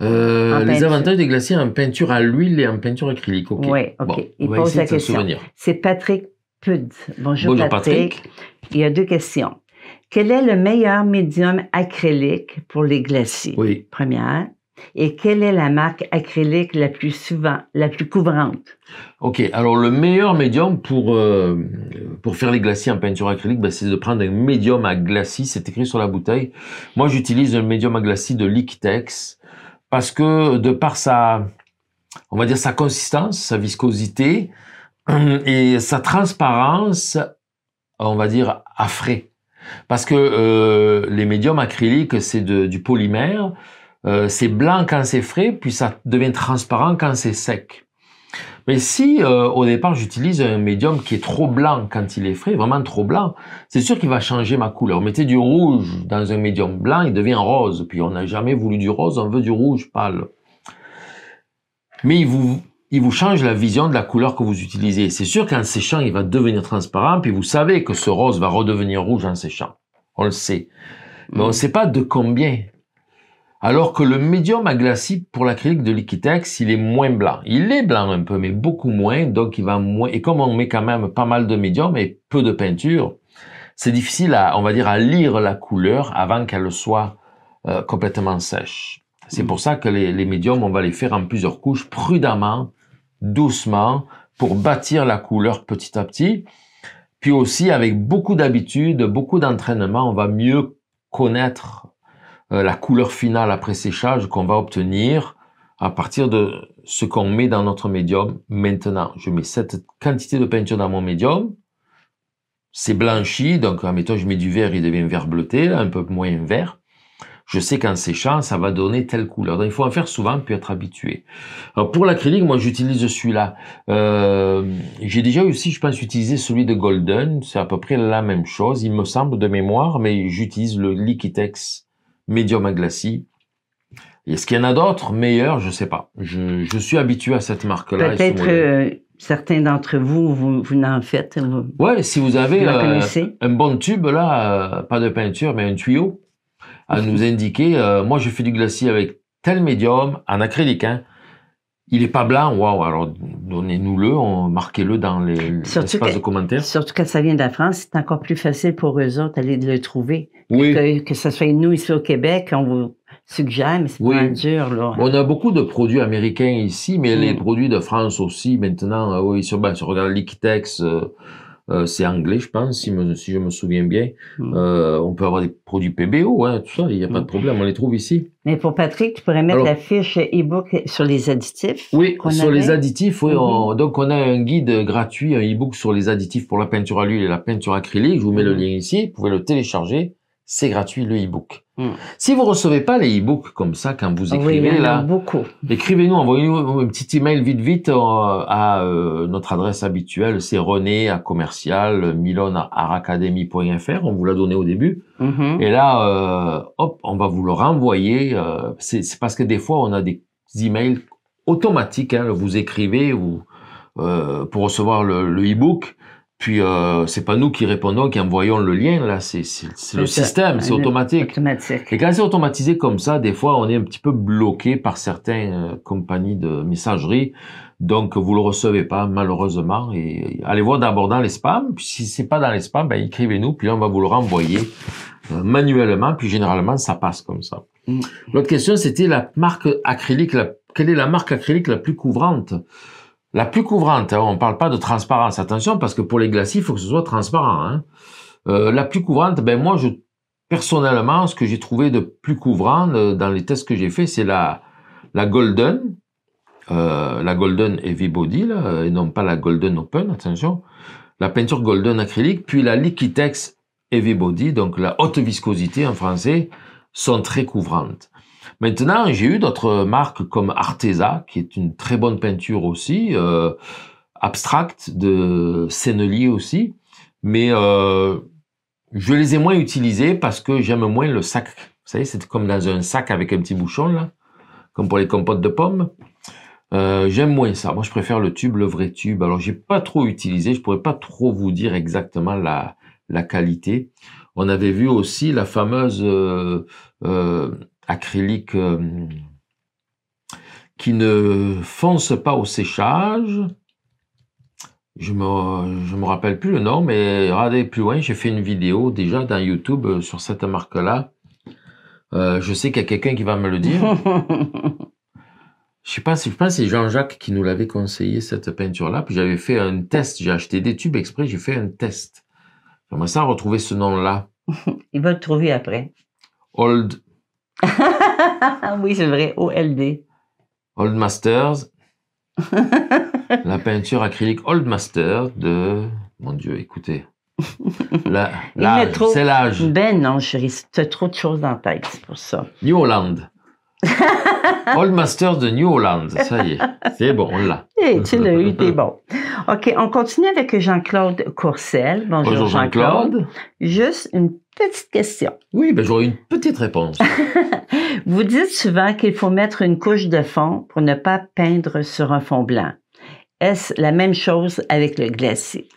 Euh, les avantages des glaciers en peinture à l'huile et en peinture acrylique. Oui, OK. il pose la question. C'est Patrick Pud. Bonjour, Patrick. Il y a deux questions. Quel est le meilleur médium acrylique pour les glaciers? Oui. Première. Et quelle est la marque acrylique la plus souvent, la plus couvrante? OK. Alors, le meilleur médium pour, euh, faire les glacis en peinture acrylique, ben, c'est de prendre un médium à glacis. C'est écrit sur la bouteille. Moi, j'utilise un médium à glacis de Liquitex parce que de par sa, on va dire sa consistance, sa viscosité et sa transparence, on va dire à frais. Parce que euh, les médiums acryliques, c'est du polymère. Euh, c'est blanc quand c'est frais, puis ça devient transparent quand c'est sec. Mais si euh, au départ j'utilise un médium qui est trop blanc quand il est frais, vraiment trop blanc, c'est sûr qu'il va changer ma couleur. Mettez du rouge dans un médium blanc, il devient rose. Puis on n'a jamais voulu du rose, on veut du rouge pâle. Mais il vous, il vous change la vision de la couleur que vous utilisez. C'est sûr qu'en séchant, il va devenir transparent, puis vous savez que ce rose va redevenir rouge en séchant. On le sait. Mais on ne mm. sait pas de combien alors que le médium à glacis pour l'acrylique de Liquitex, il est moins blanc. Il est blanc un peu, mais beaucoup moins, donc il va moins. Et comme on met quand même pas mal de médium et peu de peinture, c'est difficile à, on va dire, à lire la couleur avant qu'elle soit euh, complètement sèche. C'est pour ça que les, médiums, on va les faire en plusieurs couches, prudemment, doucement, pour bâtir la couleur petit à petit. Puis aussi, avec beaucoup d'habitude, beaucoup d'entraînement, on va mieux connaître euh, la couleur finale après séchage qu'on va obtenir à partir de ce qu'on met dans notre médium. Maintenant, je mets cette quantité de peinture dans mon médium. C'est blanchi, donc admettons, je mets du vert, il devient vert bleuté, un peu moins vert. Je sais qu'en séchant, ça va donner telle couleur. Donc, il faut en faire souvent, puis être habitué. Euh, pour l'acrylique, moi, j'utilise celui-là. Euh, j'ai déjà aussi, je pense, utilisé celui de Golden. C'est à peu près la même chose, il me semble, de mémoire, mais j'utilise le Liquitex médium à glacis. Est-ce qu'il y en a d'autres meilleurs Je ne sais pas. Je, suis habitué à cette marque-là. Peut-être euh, certains d'entre vous, vous, en n'en faites. ouais, si vous avez euh, un bon tube, là, euh, pas de peinture, mais un tuyau, à nous indiquer. moi, je fais du glacis avec tel médium, en acrylique, hein, il n'est pas blanc, waouh, alors donnez-nous-le, marquez-le dans les de commentaires. Surtout quand ça vient de la France, c'est encore plus facile pour eux autres d'aller le trouver. Oui. Que, que, ce soit nous ici au Québec, on vous suggère, mais c'est oui. dur. On a beaucoup de produits américains ici, mais mm. les produits de France aussi, maintenant, ah oui, sur, ben, sur regarde l'Iquitex... Euh, euh, c'est anglais, je pense, si, si, je me souviens bien. Hmm. Euh, on peut avoir des produits PBO, hein, tout ça, il n'y a pas de hmm. problème, on les trouve ici. Mais pour Patrick, tu pourrais mettre la fiche e-book sur les additifs. Oui, sur les additifs, oui. Mhm. donc, on a un guide gratuit, un e-book sur les additifs pour la peinture à l'huile et la peinture acrylique. Je vous mets le mhm. lien ici, vous pouvez le télécharger. C'est gratuit, le e-book. Hmm. Si vous recevez pas les e-books comme ça quand vous ah écrivez là, beaucoup. Écrivez-nous, envoyez-nous un petit email vite vite euh, à euh, notre adresse habituelle, c'est René à commercial milonaracademy.fr. On vous l'a donné au début. Mm-hmm. Et là, euh, hop, on va vous le renvoyer. c'est parce que des fois on a des emails automatiques. Hein, vous écrivez, pour recevoir le e-book. Puis euh, c'est pas nous qui répondons, qui envoyons le lien là, c'est le système, c'est automatique. Et quand c'est automatisé comme ça, des fois on est un petit peu bloqué par certaines euh, compagnies de messagerie, donc vous le recevez pas malheureusement. Et allez voir d'abord dans les spams. Puis si c'est pas dans les spams, ben écrivez-nous, puis on va vous le renvoyer euh, manuellement. Puis généralement ça passe comme ça. Mm. L'autre question c'était la marque acrylique. quelle est la marque acrylique la plus couvrante? la plus couvrante, hein, on ne parle pas de transparence, attention, parce que pour les glacis, il faut que ce soit transparent. Hein. Euh, la plus couvrante, ben moi, je, personnellement, ce que j'ai trouvé de plus couvrant euh, dans les tests que j'ai fait, c'est la, la Golden, euh, la Golden Heavy Body, et non pas la Golden Open, attention, la peinture Golden acrylique, puis la Liquitex Heavy Body, donc la haute viscosité en français, sont très couvrantes. Maintenant, j'ai eu d'autres marques comme Arteza, qui est une très bonne peinture aussi, euh, abstracte de Sennelier aussi, mais euh, je les ai moins utilisées parce que j'aime moins le sac. Vous savez, c'est comme dans un sac avec un petit bouchon, là, comme pour les compotes de pommes. Euh, j'aime moins ça. Moi, je préfère le tube, le vrai tube. Alors, j'ai pas trop utilisé. Je pourrais pas trop vous dire exactement la, qualité. On avait vu aussi la fameuse acrylique euh, qui ne fonce pas au séchage. Je me, me rappelle plus le nom, mais regardez plus loin, j'ai fait une vidéo déjà dans YouTube euh, sur cette marque-là. Euh, je sais qu'il y a quelqu'un qui va me le dire. je sais pas si je pense c'est Jean-Jacques qui nous l'avait conseillé cette peinture-là. Puis j'avais fait un test, j'ai acheté des tubes exprès, j'ai fait un test. J'aimerais ça retrouver ce nom-là. Il va le trouver après. Old oui, c'est vrai, OLD. Old Masters. la peinture acrylique Old Master de. Mon Dieu, écoutez. l'âge, c'est l'âge. Ben non, chérie, trop de choses dans tête, c'est pour ça. New Holland. Old Masters de New Holland, ça y est, c'est bon, on l'a. Et eh, tu l'as eu, t'es bon. OK, on continue avec Jean-Claude Courcel. Bonjour, Jean-Claude. Juste une petite question. Oui, ben j'aurais une petite réponse. Vous dites souvent qu'il faut mettre une couche de fond pour ne pas peindre sur un fond blanc. Est-ce la même chose avec le glacis?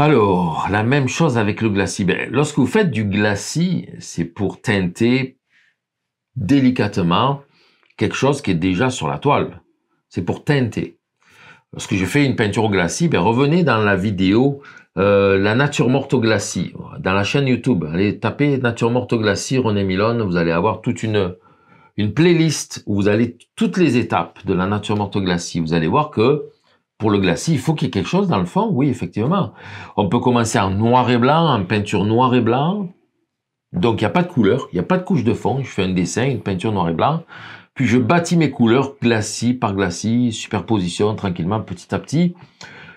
Alors, la même chose avec le glacis. Ben, lorsque vous faites du glacis, c'est pour teinter, délicatement quelque chose qui est déjà sur la toile. C'est pour teinter. que j'ai fait une peinture au glacis, ben revenez dans la vidéo euh, La nature morte au glacis, dans la chaîne YouTube. Allez taper Nature morte au glacis, René Milone, vous allez avoir toute une, une playlist où vous allez toutes les étapes de la nature morte au glacis. Vous allez voir que pour le glacis, il faut qu'il y ait quelque chose dans le fond. Oui, effectivement. On peut commencer en noir et blanc, en peinture noir et blanc, donc, il n'y a pas de couleur, il n'y a pas de couche de fond. Je fais un dessin, une peinture noir et blanc. Puis, je bâtis mes couleurs glacis par glacis, superposition, tranquillement, petit à petit.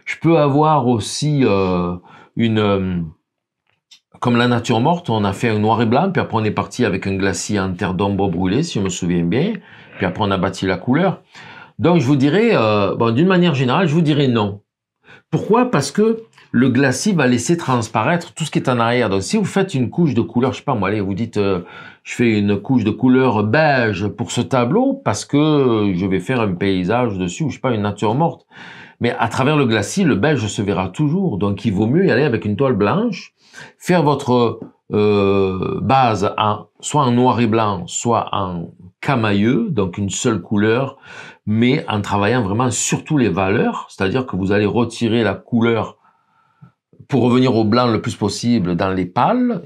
Je peux avoir aussi euh, une... Euh, comme la nature morte, on a fait un noir et blanc, puis après on est parti avec un glacis en terre d'ombre brûlée, si je me souviens bien, puis après on a bâti la couleur. Donc je vous dirais, euh, bon, d'une manière générale, je vous dirais non. Pourquoi Parce que le glacis va laisser transparaître tout ce qui est en arrière. Donc si vous faites une couche de couleur, je sais pas moi, allez, vous dites, euh, je fais une couche de couleur beige pour ce tableau parce que je vais faire un paysage dessus ou je sais pas, une nature morte. Mais à travers le glacis, le beige se verra toujours. Donc il vaut mieux y aller avec une toile blanche, faire votre euh, base en, soit en noir et blanc, soit en camailleux, donc une seule couleur, mais en travaillant vraiment surtout les valeurs, c'est-à-dire que vous allez retirer la couleur pour revenir au blanc le plus possible dans les pâles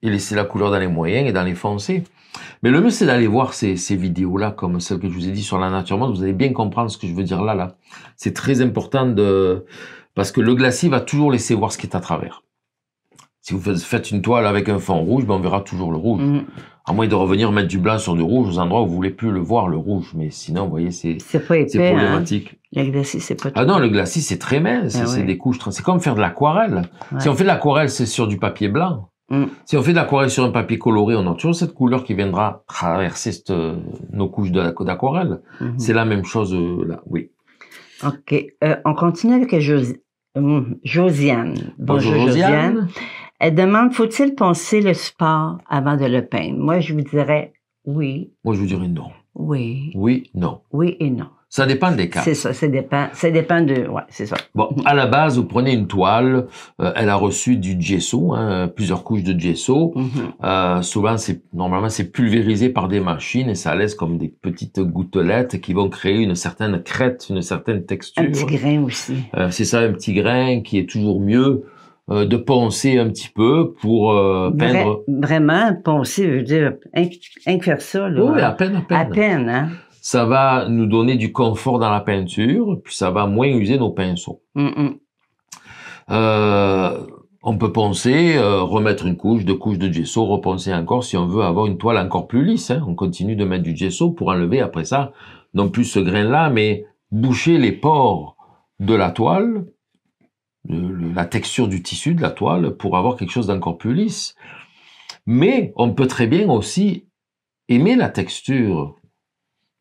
et laisser la couleur dans les moyens et dans les foncés. Mais le mieux, c'est d'aller voir ces, vidéos-là, comme celles que je vous ai dit sur la nature mode. Vous allez bien comprendre ce que je veux dire là. là. C'est très important de... parce que le glacis va toujours laisser voir ce qui est à travers. Si vous faites une toile avec un fond rouge, ben on verra toujours le rouge. Mhm. À moins de revenir mettre du blanc sur du rouge aux endroits où vous voulez plus le voir, le rouge. Mais sinon, vous voyez, c'est hein. problématique. Le glacis, c'est pas Ah non, le glacis, c'est très mince. Ah c'est des couches. C'est comme faire de l'aquarelle. Si on fait de l'aquarelle, c'est sur du papier blanc. Mm. Si on fait de l'aquarelle sur un papier coloré, on a toujours cette couleur qui viendra traverser euh, nos couches d'aquarelle. Mhm. C'est la même chose euh, là, oui. OK. Euh, on continue avec Josiane. Bonjour, Bonjour Josiane. Elle euh, demande, faut-il penser le support avant de le peindre? Moi, je vous dirais oui. Moi, je vous dirais non. Oui. Oui, non. Oui et non. Ça dépend des cas. C'est ça, ça dépend, ça dépend de, ouais, c'est ça. Bon, à la base, vous prenez une toile, euh, elle a reçu du gesso, hein, plusieurs couches de gesso. Mm-hmm. Euh, souvent, c'est normalement c'est pulvérisé par des machines et ça laisse comme des petites gouttelettes qui vont créer une certaine crête, une certaine texture. Un petit grain aussi. c'est ça, un petit grain qui est toujours mieux euh, de penser un petit peu pour euh, peindre. vraiment, penser, je veux dire, rien faire ça. Là, oui, à peine, à peine. À peine, hein. Ça va nous donner du confort dans la peinture, puis ça va moins user nos pinceaux. Mm, mm. Euh, on peut poncer, remettre une couche, deux couches de gesso, repenser encore si on veut avoir une toile encore plus lisse. Hein. On continue de mettre du gesso pour enlever après ça, non plus ce grain-là, mais boucher les pores de la toile la texture du tissu, de la toile, pour avoir quelque chose d'encore plus lisse. Mais on peut très bien aussi aimer la texture.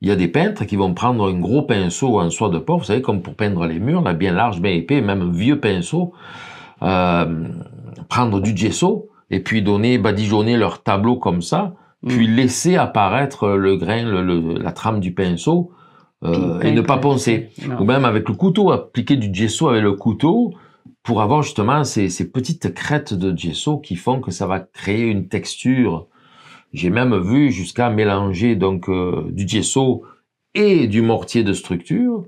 Il y a des peintres qui vont prendre un gros pinceau en soie de porc, vous savez, comme pour peindre les murs, là, bien large, bien épais, même vieux pinceau, euh, prendre du gesso et puis donner, badigeonner leur tableau comme ça, mm. puis laisser apparaître le grain, la trame du pinceau euh, et ne pas poncer. Ou même avec le couteau, appliquer du gesso avec le couteau, pour avoir justement ces, petites crêtes de gesso qui font que ça va créer une texture. J'ai même vu jusqu'à mélanger donc euh, du gesso et du mortier de structure,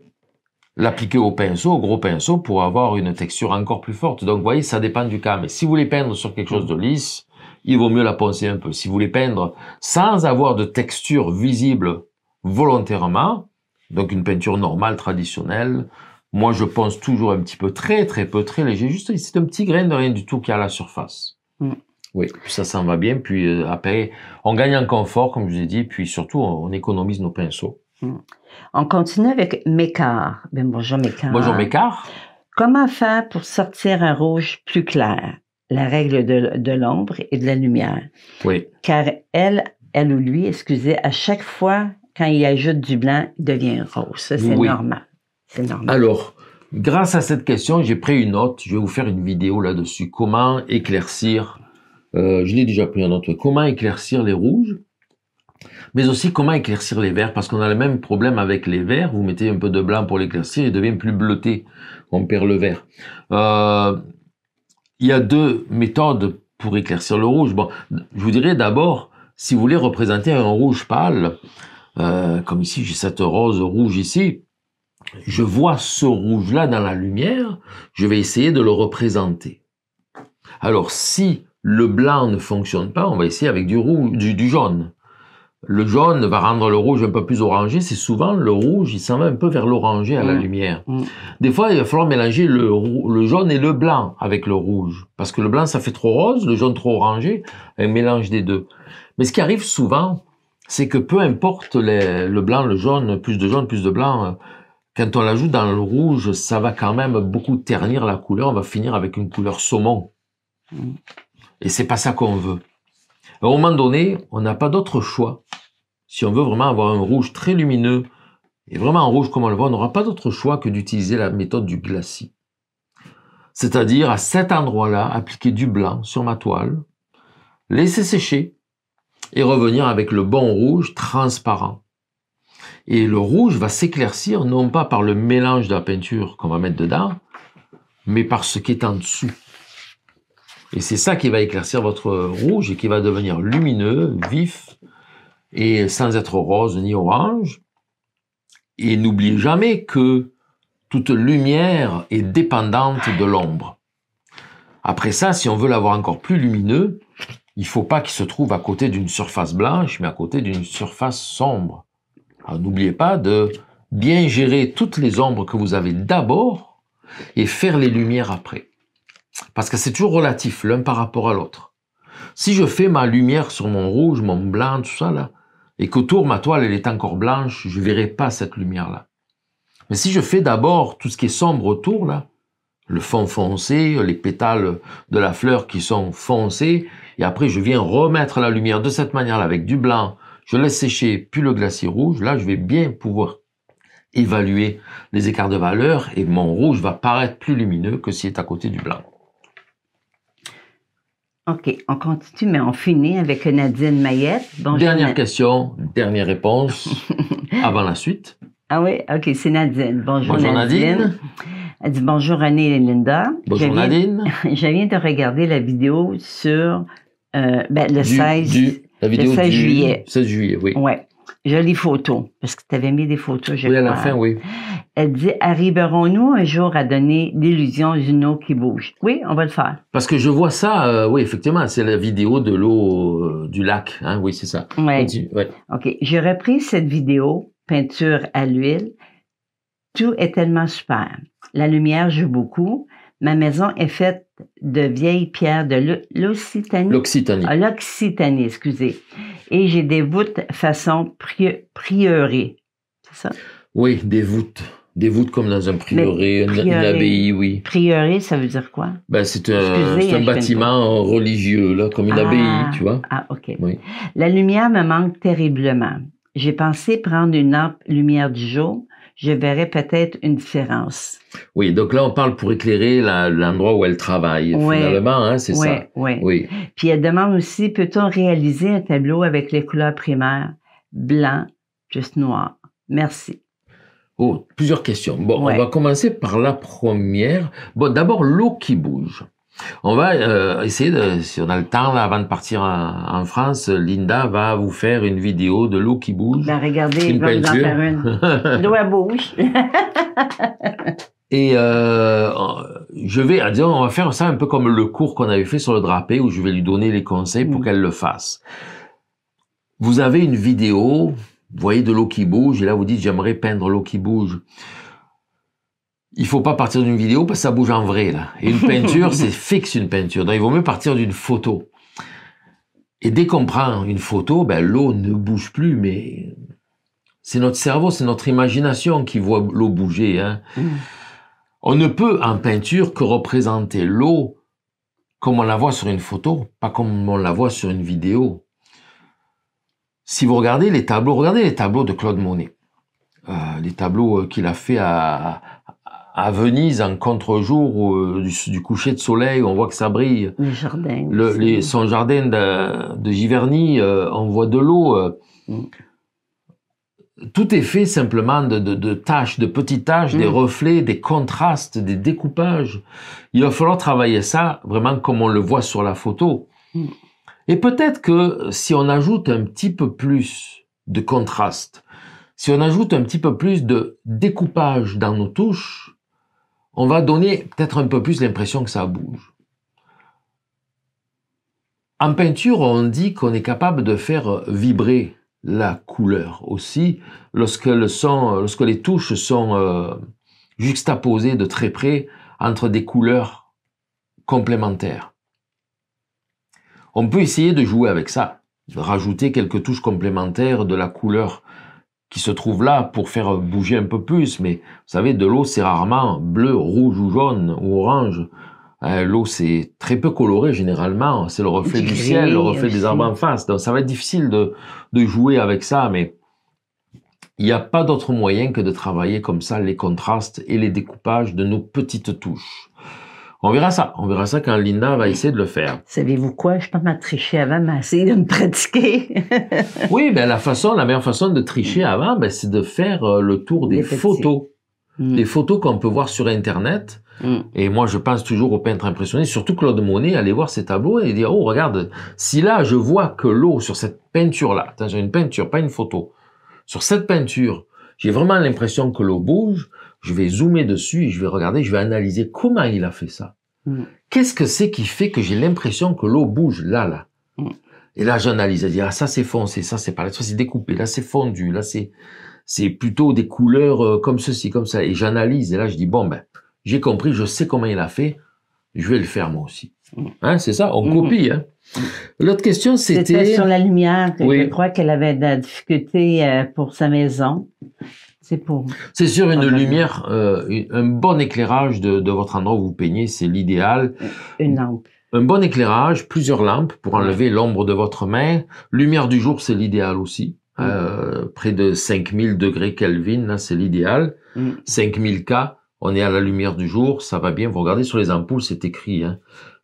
l'appliquer au pinceau, au gros pinceau, pour avoir une texture encore plus forte. Donc vous voyez, ça dépend du cas. Mais si vous voulez peindre sur quelque chose de lisse, il vaut mieux la poncer un peu. Si vous voulez peindre sans avoir de texture visible volontairement, donc une peinture normale, traditionnelle, moi, je pense toujours un petit peu très, très peu, très léger. Juste, c'est un petit grain de rien du tout qui a à la surface. Mm. Oui, puis ça s'en va bien. Puis euh, après, on gagne en confort, comme je vous ai dit. Puis surtout, on, économise nos pinceaux. Mm. On continue avec Mécart. Ben bonjour Mécart. Bonjour Mécart. Comment faire pour sortir un rouge plus clair? La règle de, l'ombre et de la lumière. Oui. Car elle, elle ou lui, excusez, à chaque fois, quand il ajoute du blanc, il devient rose. Ça, c'est normal. Alors, grâce à cette question, j'ai pris une note. Je vais vous faire une vidéo là-dessus. Comment éclaircir euh, Je l'ai déjà pris en autre. Comment éclaircir les rouges mais aussi comment éclaircir les verts, parce qu'on a le même problème avec les verts. Vous mettez un peu de blanc pour l'éclaircir, il devient plus bleuté. On perd le vert. Euh, il y a deux méthodes pour éclaircir le rouge. Bon, je vous dirais d'abord, si vous voulez représenter un rouge pâle, euh, comme ici j'ai cette rose rouge ici, je vois ce rouge-là dans la lumière, je vais essayer de le représenter. Alors si le blanc ne fonctionne pas, on va essayer avec du, rouge, du, jaune. Le jaune va rendre le rouge un peu plus orangé. C'est souvent le rouge, il s'en va un peu vers l'orangé à la mmh. lumière. Mmh. Des fois, il va falloir mélanger le, jaune et le blanc avec le rouge. Parce que le blanc, ça fait trop rose, le jaune trop orangé, un mélange des deux. Mais ce qui arrive souvent, c'est que peu importe le blanc, le jaune, plus de jaune, plus de blanc, quand on l'ajoute dans le rouge, ça va quand même beaucoup ternir la couleur. On va finir avec une couleur saumon. Mm. Et c'est pas ça qu'on veut. À un moment donné, on n'a pas d'autre choix. Si on veut vraiment avoir un rouge très lumineux et vraiment un rouge comme on le voit, on n'aura pas d'autre choix que d'utiliser la méthode du glacis. C'est-à-dire à cet endroit-là, appliquer du blanc sur ma toile, laisser sécher et revenir avec le bon rouge transparent. Et le rouge va s'éclaircir non pas par le mélange de la peinture qu'on va mettre dedans, mais par ce qui est en dessous. Et c'est ça qui va éclaircir votre rouge et qui va devenir lumineux, vif, et sans être rose ni orange. Et n'oubliez jamais que toute lumière est dépendante de l'ombre. Après ça, si on veut l'avoir encore plus lumineux, il ne faut pas qu'il se trouve à côté d'une surface blanche, mais à côté d'une surface sombre. Ah, n'oubliez pas de bien gérer toutes les ombres que vous avez d'abord et faire les lumières après. Parce que c'est toujours relatif l'un par rapport à l'autre. Si je fais ma lumière sur mon rouge, mon blanc, tout ça là, et qu'autour ma toile elle est encore blanche, je verrai pas cette lumière là. Mais si je fais d'abord tout ce qui est sombre autour là, le fond foncé, les pétales de la fleur qui sont foncés, et après je viens remettre la lumière de cette manière-là avec du blanc, je laisse sécher, puis le glacier rouge, là, je vais bien pouvoir évaluer les écarts de valeur et mon rouge va paraître plus lumineux que s'il est à côté du blanc. OK, on continue, mais on finit avec Nadine Mayette. Bonjour, dernière question, dernière réponse avant la suite. Ah oui, OK, c'est Nadine. Bonjour, bonjour Nadine. Elle dit bonjour René et Linda. Bonjour Nadine. je viens de regarder la vidéo sur euh, ben, le 16. La vidéo du juillet. 16 juillet, oui. Ouais. Jolie photo, parce que tu avais mis des photos, je Oui, à la fin, oui. Elle dit Arriverons-nous un jour à donner l'illusion d'une eau qui bouge Oui, on va le faire. Parce que je vois ça, euh, oui, effectivement, c'est la vidéo de l'eau euh, du lac, hein, oui, c'est ça. Oui. OK. J'ai repris cette vidéo, peinture à l'huile. Tout est tellement super. La lumière joue beaucoup. Ma maison est faite de vieilles pierres de l'Occitanie. L'Occitanie. Ah, L'Occitanie, excusez. Et j'ai des voûtes façon priorée, C'est ça? Oui, des voûtes. Des voûtes comme dans un prieuré, une, abbaye, oui. Prieuré, ça veut dire quoi? Ben, c'est un, hein, bâtiment religieux, là, comme une ah, abbaye, tu vois. Ah, OK. Oui. La lumière me manque terriblement. J'ai pensé prendre une lampe lumière du jour, je verrais peut-être une différence. Oui, donc là, on parle pour éclairer l'endroit où elle travaille, finalement, hein, c'est ça. Oui. oui. Puis elle demande aussi, peut-on réaliser un tableau avec les couleurs primaires, blanc, juste noir? Merci. Oh, plusieurs questions. Bon, on va commencer par la première. Bon, d'abord, l'eau qui bouge. On va euh, essayer, de, si on a le temps, là, avant de partir en, France, Linda va vous faire une vidéo de l'eau qui bouge. Ben, regardez, une je vous en faire une. l'eau, bouge. Et euh, je vais, ah, disons, dire, on va faire ça un peu comme le cours qu'on avait fait sur le drapé, où je vais lui donner les conseils pour mm. qu'elle le fasse. Vous avez une vidéo, vous voyez de l'eau qui bouge, et là vous dites j'aimerais peindre l'eau qui bouge il faut pas partir d'une vidéo parce que ça bouge en vrai. Là. Et une peinture, c'est fixe une peinture. Donc il vaut mieux partir d'une photo. Et dès qu'on prend une photo, ben, l'eau ne bouge plus, mais c'est notre cerveau, c'est notre imagination qui voit l'eau bouger. Hein. Mmh. On ne peut en peinture que représenter l'eau comme on la voit sur une photo, pas comme on la voit sur une vidéo. Si vous regardez les tableaux, regardez les tableaux de Claude Monet, euh, les tableaux euh, qu'il a fait à, à Venise en contre-jour euh, du, coucher de soleil, on voit que ça brille. Le jardin. son jardin de, Giverny, euh, on voit de l'eau. Euh. Mm. Tout est fait simplement de, de, de tâches, de petites tâches, des mm. reflets, des contrastes, des découpages. Il va falloir travailler ça vraiment comme on le voit sur la photo. Mm. Et peut-être que si on ajoute un petit peu plus de contraste, si on ajoute un petit peu plus de découpage dans nos touches, on va donner peut-être un peu plus l'impression que ça bouge. En peinture, on dit qu'on est capable de faire vibrer la couleur aussi lorsque, les touches sont euh, juxtaposées de très près entre des couleurs complémentaires. On peut essayer de jouer avec ça, rajouter quelques touches complémentaires de la couleur qui se trouve là pour faire bouger un peu plus. Mais vous savez, de l'eau, c'est rarement bleu, rouge ou jaune ou orange. Euh, l'eau, c'est très peu coloré généralement. C'est le reflet du ciel, le reflet des arbres en face. Donc ça va être difficile de, de jouer avec ça, mais il n'y a pas d'autre moyen que de travailler comme ça les contrastes et les découpages de nos petites touches. On verra ça. On verra ça quand Linda va essayer de le faire. Savez-vous quoi? Je peux à tricher avant, mais essayer de me pratiquer. oui, ben, la façon, la meilleure façon de tricher mm. avant, ben, c'est de faire euh, le tour des photos. Mm. Des photos qu'on peut voir sur Internet. Mm. Et moi, je pense toujours aux peintres impressionnés, surtout Claude Monet, aller voir ses tableaux et dire, oh, regarde, si là, je vois que l'eau sur cette peinture-là, j'ai une peinture, pas une photo, sur cette peinture, j'ai vraiment l'impression que l'eau bouge, je vais zoomer dessus, je vais regarder, je vais analyser comment il a fait ça. Mm. Qu'est-ce que c'est qui fait que j'ai l'impression que l'eau bouge là, là mm. Et là, j'analyse, je dit, ah, ça c'est foncé, ça c'est pareil, ça c'est découpé, là c'est fondu, là c'est c'est plutôt des couleurs euh, comme ceci, comme ça. Et j'analyse, et là je dis, bon, ben, j'ai compris, je sais comment il a fait, je vais le faire moi aussi. Mm. Hein, c'est ça, on mm-hmm. copie. Hein. L'autre question, c'était... sur la lumière, je crois qu'elle avait de la difficulté euh, pour sa maison c'est pour. C'est sûr, une ah, bah, lumière, euh, un bon éclairage de, votre endroit où vous peignez, c'est l'idéal. Une lampe. Un bon éclairage, plusieurs lampes pour enlever l'ombre de votre main. Lumière du jour, c'est l'idéal aussi. Mm. Euh, près de 5000 degrés Kelvin, c'est l'idéal. 5000 mm. K, on est à la lumière du jour, ça va bien. Vous regardez sur les ampoules, c'est écrit. Hein.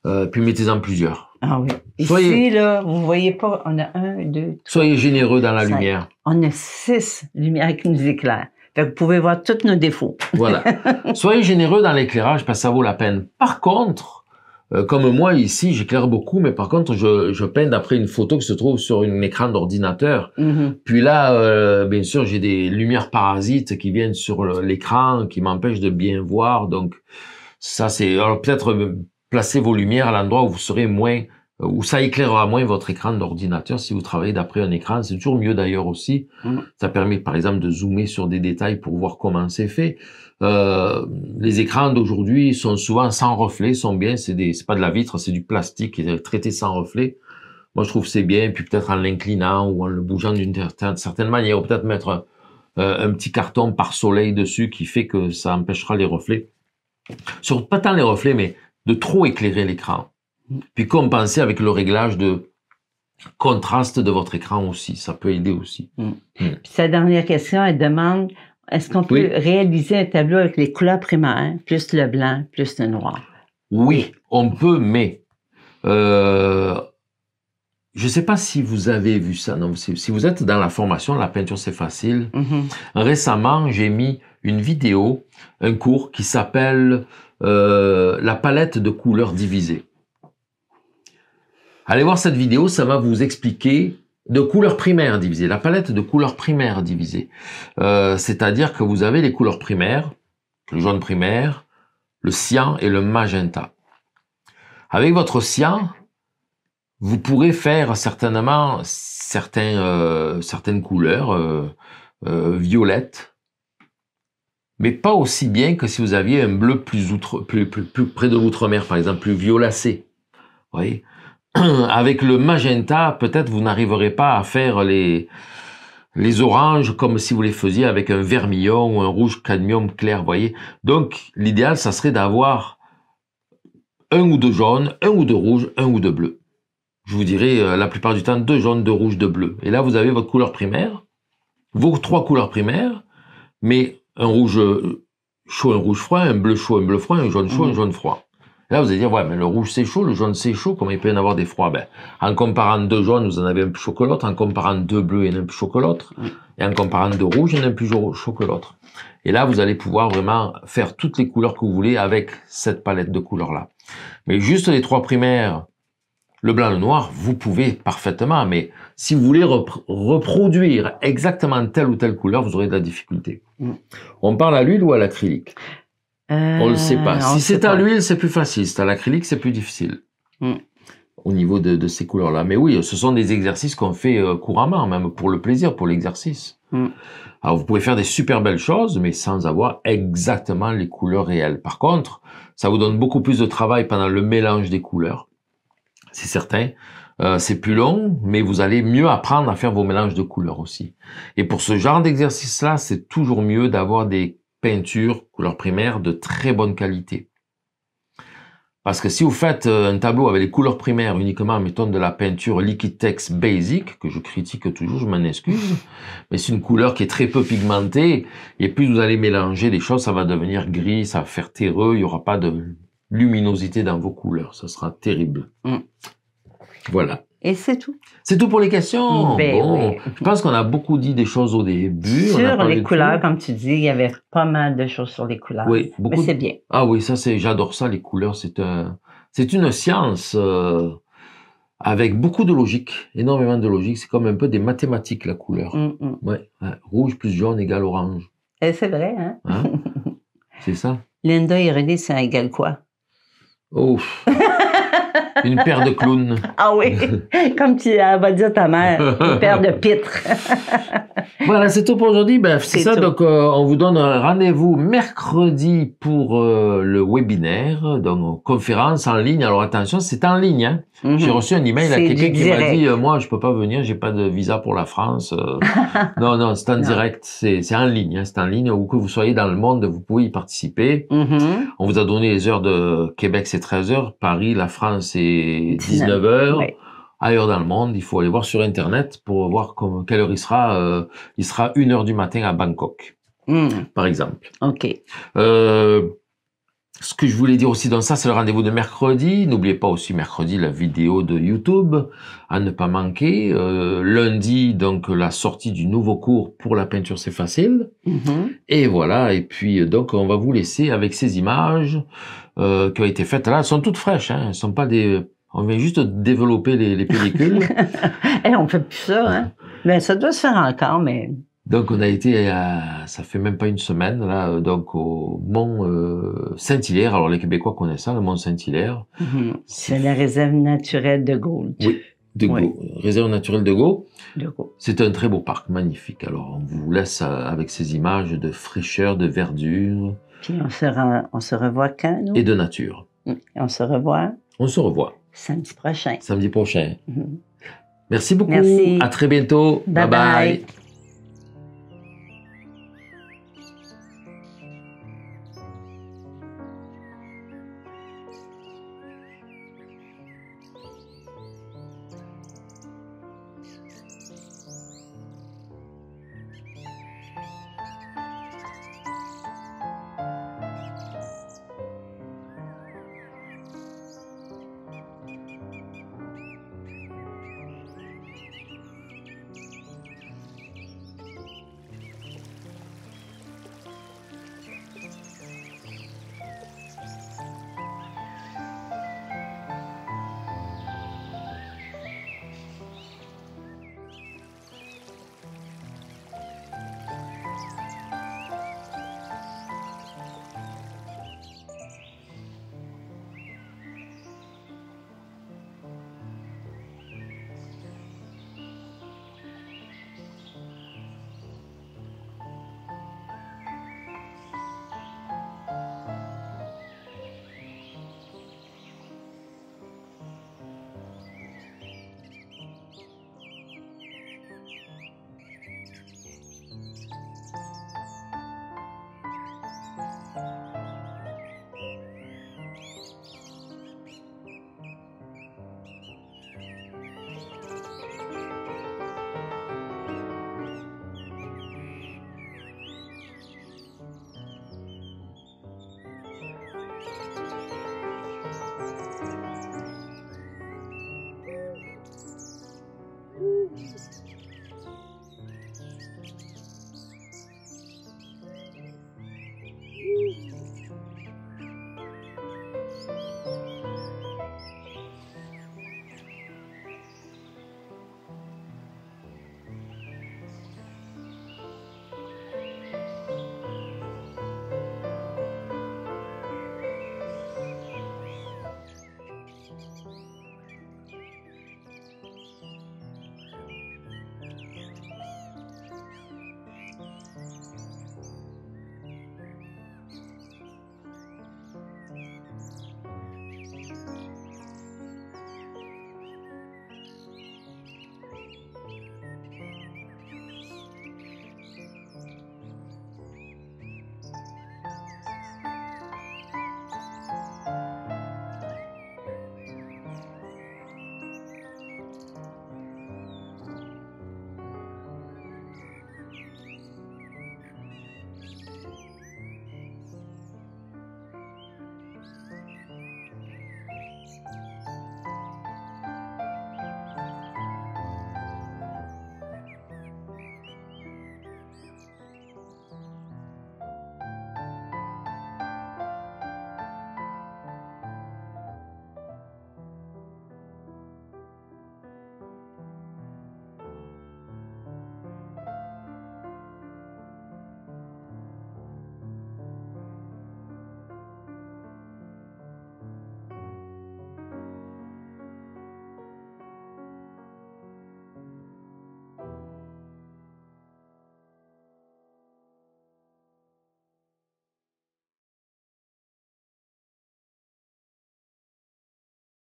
Euh, puis mettez-en plusieurs. Ah oui. Ici, soyez, là, vous voyez pas, on a un, deux, Soyez généreux dans la lumière. On a six lumières qui nous éclairent vous pouvez voir tous nos défauts. voilà. Soyez généreux dans l'éclairage parce que ça vaut la peine. Par contre, euh, comme moi ici, j'éclaire beaucoup, mais par contre, je, peins d'après une photo qui se trouve sur un écran d'ordinateur. Mhm. Puis là, euh, bien sûr, j'ai des lumières parasites qui viennent sur l'écran, qui m'empêchent de bien voir. Donc, ça, c'est... Alors, peut-être euh, placer vos lumières à l'endroit où vous serez moins euh, ou ça éclairera moins votre écran d'ordinateur si vous travaillez d'après un écran. C'est toujours mieux d'ailleurs aussi. Mm. Ça permet par exemple de zoomer sur des détails pour voir comment c'est fait. Euh, les écrans d'aujourd'hui sont souvent sans reflet, sont bien. C'est des, pas de la vitre, c'est du plastique traité sans reflet. Moi, je trouve c'est bien. Puis peut-être en l'inclinant ou en le bougeant d'une certaine manière, ou peut-être mettre euh, un petit carton par soleil dessus qui fait que ça empêchera les reflets. Surtout pas tant les reflets, mais de trop éclairer l'écran. Puis compenser avec le réglage de contraste de votre écran aussi. Ça peut aider aussi. Mm. Mm. Puis sa dernière question, elle demande est-ce qu'on peut réaliser un tableau avec les couleurs primaires, plus le blanc, plus le noir? Oui, on peut, mais euh, je ne sais pas si vous avez vu ça. Non, si, vous êtes dans la formation, la peinture, c'est facile. Mm-hmm. Récemment, j'ai mis une vidéo, un cours qui s'appelle euh, La palette de couleurs divisées. Allez voir cette vidéo, ça va vous expliquer de couleurs primaires divisées, la palette de couleurs primaires divisées. Euh, c'est-à-dire que vous avez les couleurs primaires, le jaune primaire, le cyan et le magenta. Avec votre cyan, vous pourrez faire certainement certains, euh, certaines couleurs euh, violettes, mais pas aussi bien que si vous aviez un bleu plus, outre, plus, plus, plus près de l'outre-mer, par exemple, plus violacé. Vous voyez avec le magenta, peut-être vous n'arriverez pas à faire les, les oranges comme si vous les faisiez avec un vermillon ou un rouge cadmium clair, voyez. Donc, l'idéal, ça serait d'avoir un ou deux jaunes, un ou deux rouges, un ou deux bleus. Je vous dirais euh, la plupart du temps deux jaunes, deux rouges, deux bleus. Et là, vous avez votre couleur primaire, vos trois couleurs primaires, mais un rouge chaud, un rouge froid, un bleu chaud, un bleu froid, un jaune chaud, un mmh. jaune froid. Là, vous allez dire, ouais, mais le rouge c'est chaud, le jaune c'est chaud, comment il peut y en avoir des froids ben, En comparant deux jaunes, vous en avez un plus chaud en comparant deux bleus, il y en a un plus chaud et en comparant deux rouges, il y en a un plus chaud que l'autre. Et là, vous allez pouvoir vraiment faire toutes les couleurs que vous voulez avec cette palette de couleurs-là. Mais juste les trois primaires, le blanc, le noir, vous pouvez parfaitement, mais si vous voulez reproduire exactement telle ou telle couleur, vous aurez de la difficulté. Mm. On parle à l'huile ou à l'acrylique euh, on le sait pas. Si c'est à l'huile, c'est plus facile. C'est à l'acrylique, c'est plus difficile. Mm. Au niveau de, ces couleurs-là. Mais oui, ce sont des exercices qu'on fait euh, couramment, même pour le plaisir, pour l'exercice. Mm. Alors, vous pouvez faire des super belles choses, mais sans avoir exactement les couleurs réelles. Par contre, ça vous donne beaucoup plus de travail pendant le mélange des couleurs. C'est certain. Euh, c'est plus long, mais vous allez mieux apprendre à faire vos mélanges de couleurs aussi. Et pour ce genre d'exercice-là, c'est toujours mieux d'avoir des peinture, couleur primaire de très bonne qualité. Parce que si vous faites euh, un tableau avec les couleurs primaires uniquement, mettons de la peinture Liquitex basic, que je critique toujours, je m'en excuse, mais c'est une couleur qui est très peu pigmentée, et plus vous allez mélanger les choses, ça va devenir gris, ça va faire terreux, il n'y aura pas de luminosité dans vos couleurs, ça sera terrible. Mm. Voilà. Et c'est tout. C'est tout pour les questions. Ben je pense qu'on a beaucoup dit des choses au début. Sur les couleurs, comme tu dis, il y avait pas mal de choses sur les couleurs. Oui, beaucoup. Mais c'est bien. Ah oui, ça c'est, j'adore ça, les couleurs. C'est un, c'est une science euh, avec beaucoup de logique, énormément de logique. C'est comme un peu des mathématiques la couleur. Mm, mm. Rouge plus jaune égale orange. Et eh, c'est vrai, hein. hein? c'est ça. Linda et René, ça égale quoi? Ouf. Une paire de clowns. Ah oui, comme tu vas dire ta mère, une paire de pitres. voilà, c'est tout pour aujourd'hui. Ben, c'est ça, donc euh, on vous donne un rendez-vous mercredi pour euh, le webinaire, donc conférence en ligne. Alors attention, c'est en ligne. Hein. J'ai mhm. reçu un email à quelqu'un qui m'a dit euh, moi je peux pas venir, j'ai pas de visa pour la France. Euh. non non, c'est en direct, c'est c'est en ligne, hein, c'est en ligne où que vous soyez dans le monde, vous pouvez y participer. Mhm. On vous a donné les heures de Québec c'est 13 h Paris la France c'est 19 h Ailleurs dans le monde, il faut aller voir sur internet pour voir comme, quelle heure il sera. Euh, il sera une heure du matin à Bangkok, hmm. par exemple. Ok. Euh, ce que je voulais dire aussi dans ça, c'est le rendez-vous de mercredi. N'oubliez pas aussi mercredi la vidéo de YouTube à ne pas manquer. Euh, lundi, donc la sortie du nouveau cours pour la peinture, c'est facile. Mhm. Et voilà, et puis donc on va vous laisser avec ces images euh, qui ont été faites là. Elles sont toutes fraîches, hein. elles sont pas des... On vient juste développer les, pellicules. et eh, on fait plus ça, hein. Mais ben, ça doit se faire encore, mais... Donc on a été, à, ça fait même pas une semaine là, euh, donc au Mont euh, Saint-Hilaire. Alors les Québécois connaissent ça, le Mont Saint-Hilaire. Mm-hmm. C'est la réserve naturelle de Gaulle. Oui, de Gaulle. réserve naturelle de Gaulle. De Gaulle. C'est un très beau parc, magnifique. Alors on vous laisse euh, avec ces images de fraîcheur, de verdure. Puis on se, revoit quand nous Et de nature. Mm. on se revoit. On se revoit. Samedi prochain. Samedi prochain. Mm-hmm. Merci beaucoup. Merci. À très bientôt. bye. bye.